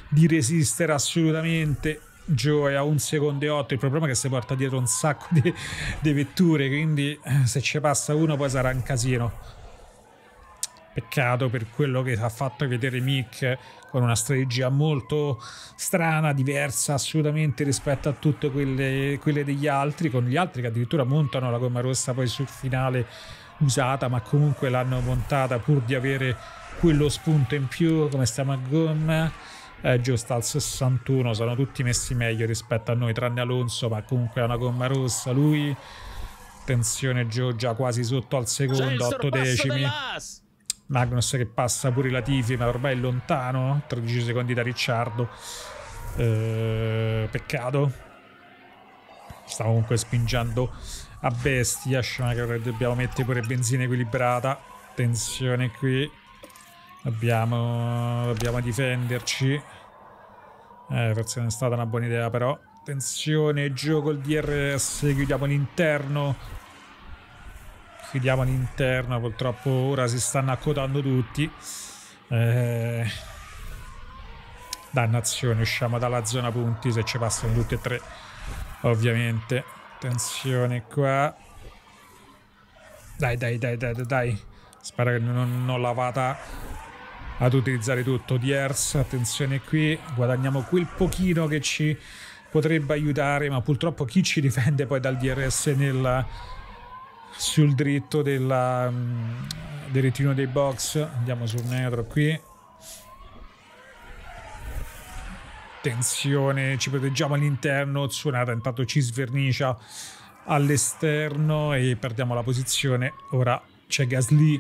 di resistere assolutamente. Joe a un secondo e 8 il problema è che si porta dietro un sacco di, di vetture quindi eh, se ci passa uno poi sarà un casino peccato per quello che ha fatto vedere Mick eh, con una strategia molto strana, diversa assolutamente rispetto a tutte quelle, quelle, degli altri, con gli altri che addirittura montano la gomma rossa poi sul finale usata, ma comunque l'hanno montata pur di avere quello spunto in più, come stiamo a gomma. È eh, giusta al 61, sono tutti messi meglio rispetto a noi, tranne Alonso, ma comunque ha una gomma rossa. Lui, attenzione, Gio, già quasi sotto al secondo, 8 decimi. Magnus che passa pure i Latifi, ma ormai è lontano, 13 secondi da Ricciardo. Eh, peccato, stava comunque spingendo a bestia, Che dobbiamo mettere pure benzina equilibrata. Attenzione qui. Dobbiamo, dobbiamo difenderci. Eh, forse non è stata una buona idea però. Attenzione, gioco il DRS, chiudiamo l'interno. Chiudiamo l'interno, purtroppo ora si stanno accotando tutti. Eh... Dannazione, usciamo dalla zona punti se ci passano tutti e tre, ovviamente. Attenzione qua. Dai, dai, dai, dai, dai. Spero che non, non la vada ad utilizzare tutto. Diers, attenzione qui. Guadagniamo quel pochino che ci potrebbe aiutare, ma purtroppo chi ci difende poi dal DRS nel, sul dritto della, mm, del rettino dei box? Andiamo sul neutro qui. attenzione, ci proteggiamo all'interno, Tsunata intanto ci svernicia all'esterno e perdiamo la posizione. Ora c'è Gasly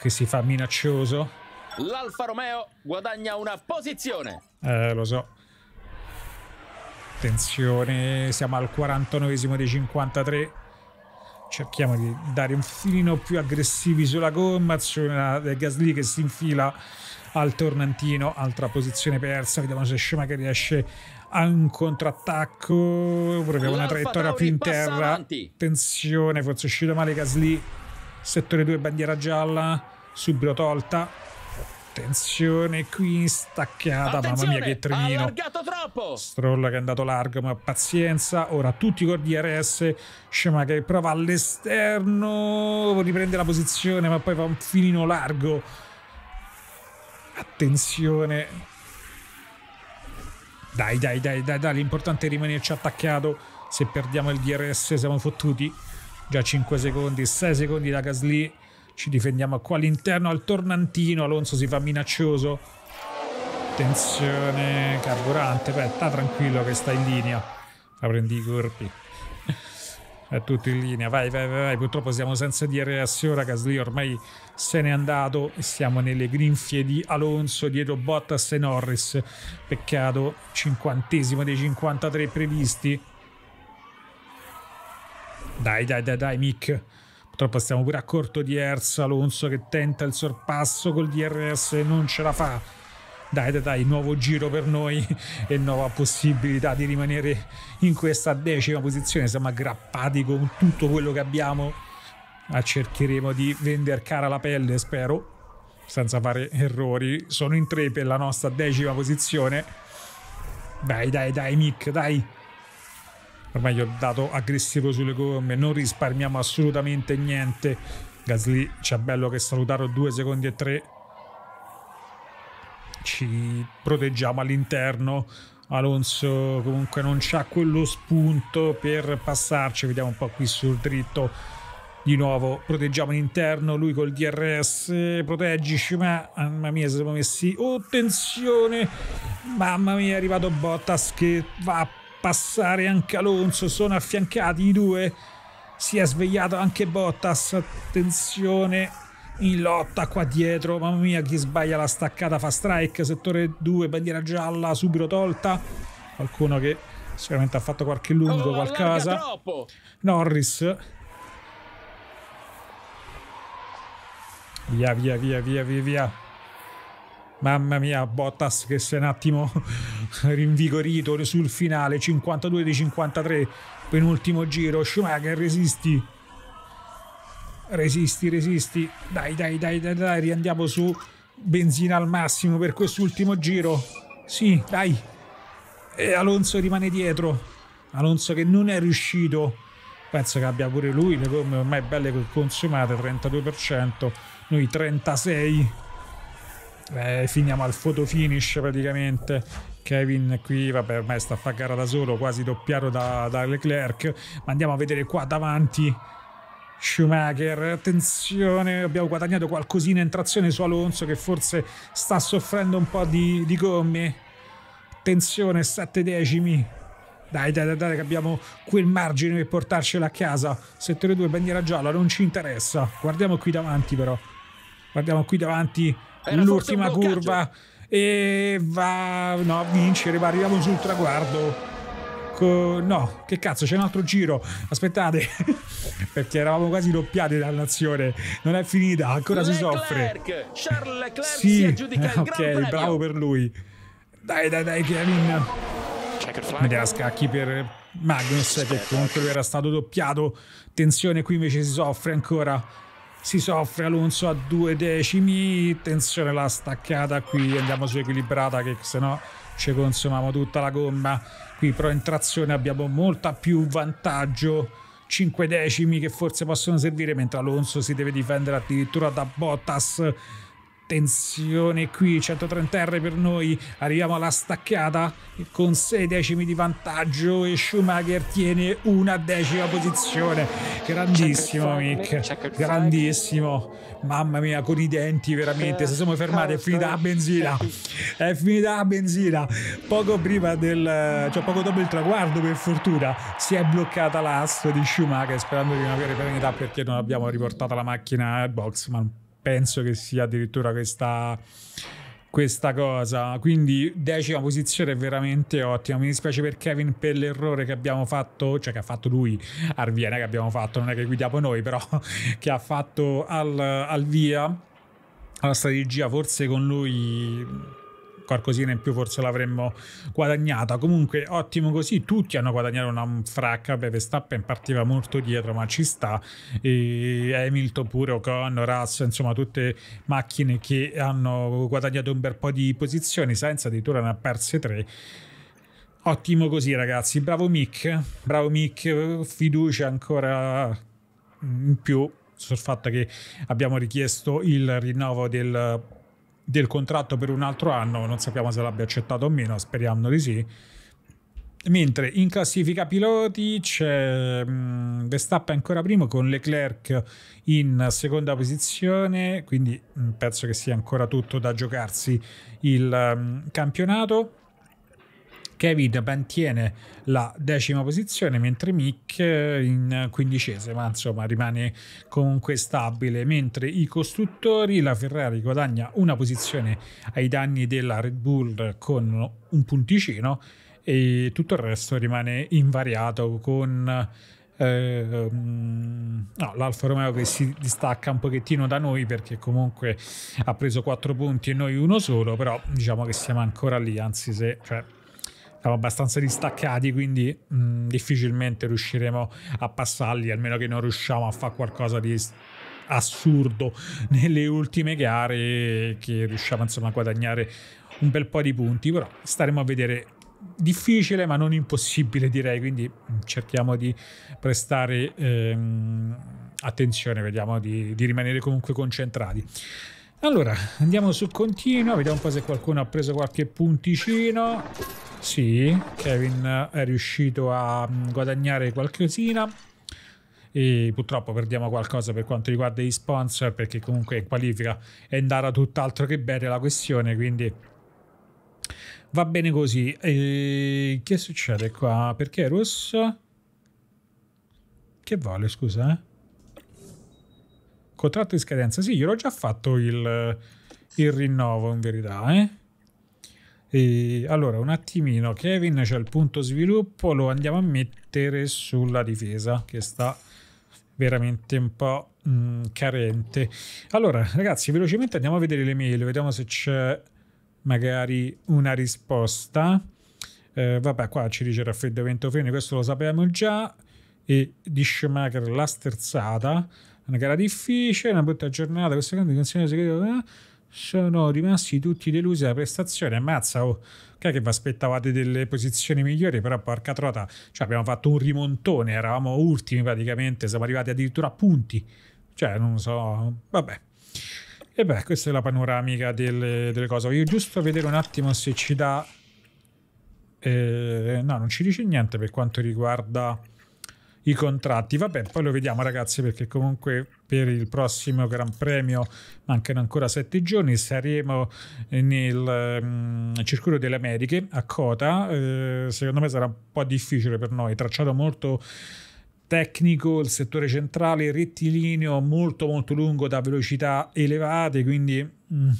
che si fa minaccioso. L'Alfa Romeo guadagna una posizione. Eh, lo so. Attenzione, siamo al 49 esimo dei 53. Cerchiamo di dare un filino più aggressivi sulla gomma. C'è una Gasly che si infila al tornantino, altra posizione persa, vediamo se Scema che riesce a un contrattacco, proviamo una traiettoria più in terra, attenzione, forse è uscito male Gasly, settore 2 bandiera gialla, subito tolta, attenzione qui staccata attenzione, mamma mia che trenino Stroll che è andato largo ma pazienza ora tutti con DRS Scema che prova all'esterno riprende la posizione ma poi fa un filino largo Attenzione. Dai, dai, dai, dai, dai. L'importante è rimanerci attaccato. Se perdiamo il DRS siamo fottuti. Già 5 secondi, 6 secondi da Gasly. Ci difendiamo qua all'interno al tornantino. Alonso si fa minaccioso. Attenzione, carburante. sta tranquillo che sta in linea. La prendi i corpi è tutto in linea. Vai, vai, vai, vai. Purtroppo siamo senza dire a Sioragas. Lì ormai se n'è andato e siamo nelle grinfie di Alonso dietro Bottas e Norris. Peccato, cinquantesimo dei 53 previsti. Dai, dai, dai, dai, Mick. Purtroppo stiamo pure a corto di Erz. Alonso che tenta il sorpasso col DRS e non ce la fa dai dai dai, nuovo giro per noi e nuova possibilità di rimanere in questa decima posizione, siamo aggrappati con tutto quello che abbiamo, ma cercheremo di vendere cara la pelle, spero, senza fare errori, sono in tre per la nostra decima posizione, dai dai dai Mick, dai! Ormai gli ho dato aggressivo sulle gomme, non risparmiamo assolutamente niente. Gasly c'è bello che salutato due secondi e tre ci proteggiamo all'interno. Alonso comunque non c'ha quello spunto per passarci, vediamo un po' qui sul dritto. Di nuovo proteggiamo l'interno, lui col DRS, proteggici, ma mamma mia siamo messi, oh, attenzione, mamma mia è arrivato Bottas che va a passare anche Alonso, sono affiancati i due, si è svegliato anche Bottas, attenzione, in lotta qua dietro. Mamma mia, chi sbaglia la staccata fa strike. Settore 2, bandiera gialla, subito tolta. Qualcuno che sicuramente ha fatto qualche lungo, oh, qualcosa. Norris. Via, via, via, via, via, via. Mamma mia, Bottas che si è un attimo rinvigorito sul finale, 52 di 53, penultimo giro, Schumacher resisti, Resisti, resisti. Dai, dai, dai, dai, dai, riandiamo su benzina al massimo per quest'ultimo giro. Sì, dai. E Alonso rimane dietro. Alonso che non è riuscito. Penso che abbia pure lui le gomme ormai belle consumate, 32%, noi 36%. Eh, finiamo al photo finish praticamente. Kevin qui, vabbè, ormai sta a fare gara da solo, quasi doppiato da, da Leclerc. Ma andiamo a vedere qua davanti Schumacher. Attenzione, abbiamo guadagnato qualcosina in trazione su Alonso che forse sta soffrendo un po' di, di gomme. Attenzione, 7 decimi. Dai, dai, dai, dai, che abbiamo quel margine per portarcela a casa. Settore 2, bandiera gialla, non ci interessa. Guardiamo qui davanti però. Guardiamo qui davanti l'ultima curva. E va no, a vincere, ma arriviamo sul traguardo. Co- no, che cazzo, c'è un altro giro. Aspettate, perché eravamo quasi doppiati dall'azione. Non è finita, ancora Leclerc, si soffre. Charles Leclerc sì, si aggiudica il Ok, bravo per lui. Dai, dai, dai, Kevin. Metteva scacchi per Magnus, che comunque lui eh. era stato doppiato. Tensione, qui invece si soffre ancora. Si soffre Alonso a due decimi. Tensione la staccata qui. Andiamo su equilibrata, che se no ci consumiamo tutta la gomma. Qui però in trazione abbiamo molta più vantaggio. 5 decimi che forse possono servire mentre Alonso si deve difendere addirittura da Bottas attenzione qui 130R per noi arriviamo alla staccata con 6 decimi di vantaggio e Schumacher tiene una decima posizione grandissimo Mick grandissimo mamma mia con i denti veramente se siamo fermati è finita la benzina è finita la benzina poco prima del cioè poco dopo il traguardo per fortuna si è bloccata l'asta di Schumacher sperando di non avere penalità perché non abbiamo riportato la macchina box ma penso che sia addirittura questa, questa cosa. Quindi decima posizione è veramente ottima. Mi dispiace per Kevin per l'errore che abbiamo fatto, cioè che ha fatto lui al via, non è che abbiamo fatto, non è che guidiamo noi, però che ha fatto al, al via. La strategia forse con lui qualcosina in più forse l'avremmo guadagnata. Comunque ottimo così, tutti hanno guadagnato una fracca, beh Verstappen partiva molto dietro ma ci sta, e Hamilton pure, Ocon, Russell, insomma tutte macchine che hanno guadagnato un bel po' di posizioni, senza addirittura ne ha perse tre. Ottimo così ragazzi, bravo Mick, bravo Mick, fiducia ancora in più sul fatto che abbiamo richiesto il rinnovo del del contratto per un altro anno, non sappiamo se l'abbia accettato o meno, speriamo di sì. Mentre in classifica piloti c'è mm, Verstappen ancora primo con Leclerc in seconda posizione, quindi mm, penso che sia ancora tutto da giocarsi il mm, campionato. Kevin mantiene la decima posizione, mentre Mick eh, in quindicesima, insomma, rimane comunque stabile. Mentre i costruttori, la Ferrari guadagna una posizione ai danni della Red Bull con un punticino e tutto il resto rimane invariato con... Eh, ehm, no, l'Alfa Romeo che si distacca un pochettino da noi perché comunque ha preso 4 punti e noi uno solo, però diciamo che siamo ancora lì, anzi se cioè, siamo abbastanza distaccati, quindi mh, mm, difficilmente riusciremo a passarli, almeno che non riusciamo a fare qualcosa di assurdo nelle ultime gare che riusciamo insomma a guadagnare un bel po' di punti, però staremo a vedere difficile ma non impossibile direi quindi mm, cerchiamo di prestare ehm, attenzione vediamo di, di, rimanere comunque concentrati allora andiamo sul continuo vediamo un po' se qualcuno ha preso qualche punticino sì, Kevin è riuscito a mm, guadagnare qualcosina e purtroppo perdiamo qualcosa per quanto riguarda gli sponsor perché comunque in qualifica è andata tutt'altro che bene la questione quindi va bene così e che succede qua perché Rus che vale scusa eh? contratto di scadenza sì gliel'ho già fatto il, il rinnovo in verità eh e allora, un attimino, Kevin c'è il punto sviluppo, lo andiamo a mettere sulla difesa che sta veramente un po' mh, mm, carente. Allora, ragazzi, velocemente andiamo a vedere le mail, vediamo se c'è magari una risposta. Eh, vabbè, qua ci dice raffreddamento freni, questo lo sappiamo già. E di Schumacher la sterzata, una gara difficile, una brutta giornata, queste grandi condizioni segrete. Eh? Sono rimasti tutti delusi dalla prestazione. Ammazza, oh. Ok, che vi aspettavate delle posizioni migliori, però porca trota, cioè abbiamo fatto un rimontone, eravamo ultimi praticamente, siamo arrivati addirittura a punti. Cioè, non so, vabbè. E beh, questa è la panoramica delle, delle cose. Voglio giusto vedere un attimo se ci dà... Eh, no, non ci dice niente per quanto riguarda i contratti. Vabbè, poi lo vediamo ragazzi perché comunque per il prossimo Gran Premio mancano ancora sette giorni, saremo nel um, circuito delle Americhe a Cota, eh, secondo me sarà un po' difficile per noi, tracciato molto tecnico, il settore centrale rettilineo molto molto lungo da velocità elevate, quindi... Mm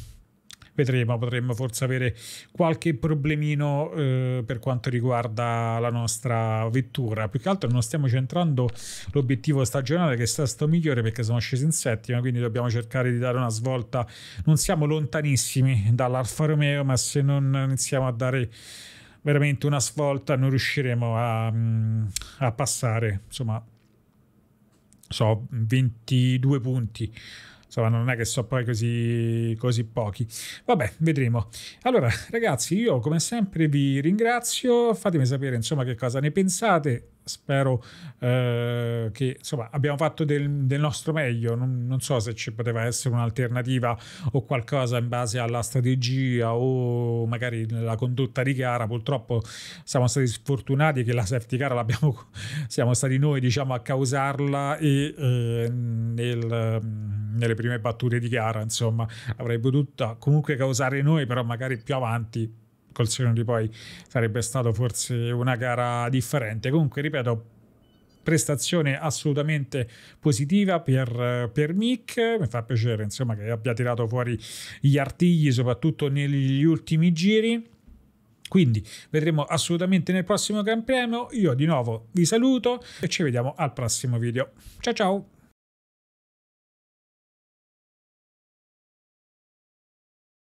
vedremo, potremmo forse avere qualche problemino eh, per quanto riguarda la nostra vettura. Più che altro non stiamo centrando l'obiettivo stagionale che è stato migliore perché sono scesi in settima, quindi dobbiamo cercare di dare una svolta. Non siamo lontanissimi dall'Alfa Romeo, ma se non iniziamo a dare veramente una svolta non riusciremo a, mm, a passare, insomma, so, 22 punti insomma non è che so poi così, così pochi. Vabbè, vedremo. Allora ragazzi, io come sempre vi ringrazio, fatemi sapere insomma che cosa ne pensate spero eh, che insomma, abbiamo fatto del, del nostro meglio. Non, non, so se ci poteva essere un'alternativa o qualcosa in base alla strategia o magari nella condotta di gara. Purtroppo siamo stati sfortunati che la safety car l'abbiamo, siamo stati noi diciamo, a causarla e eh, nel, nelle prime battute di gara. Insomma, avrei potuto comunque causare noi, però magari più avanti col segno di poi sarebbe stato forse una gara differente. Comunque, ripeto, prestazione assolutamente positiva per, per Mick. Mi fa piacere insomma, che abbia tirato fuori gli artigli, soprattutto negli ultimi giri. Quindi vedremo assolutamente nel prossimo Gran Premio. Io di nuovo vi saluto e ci vediamo al prossimo video. Ciao ciao!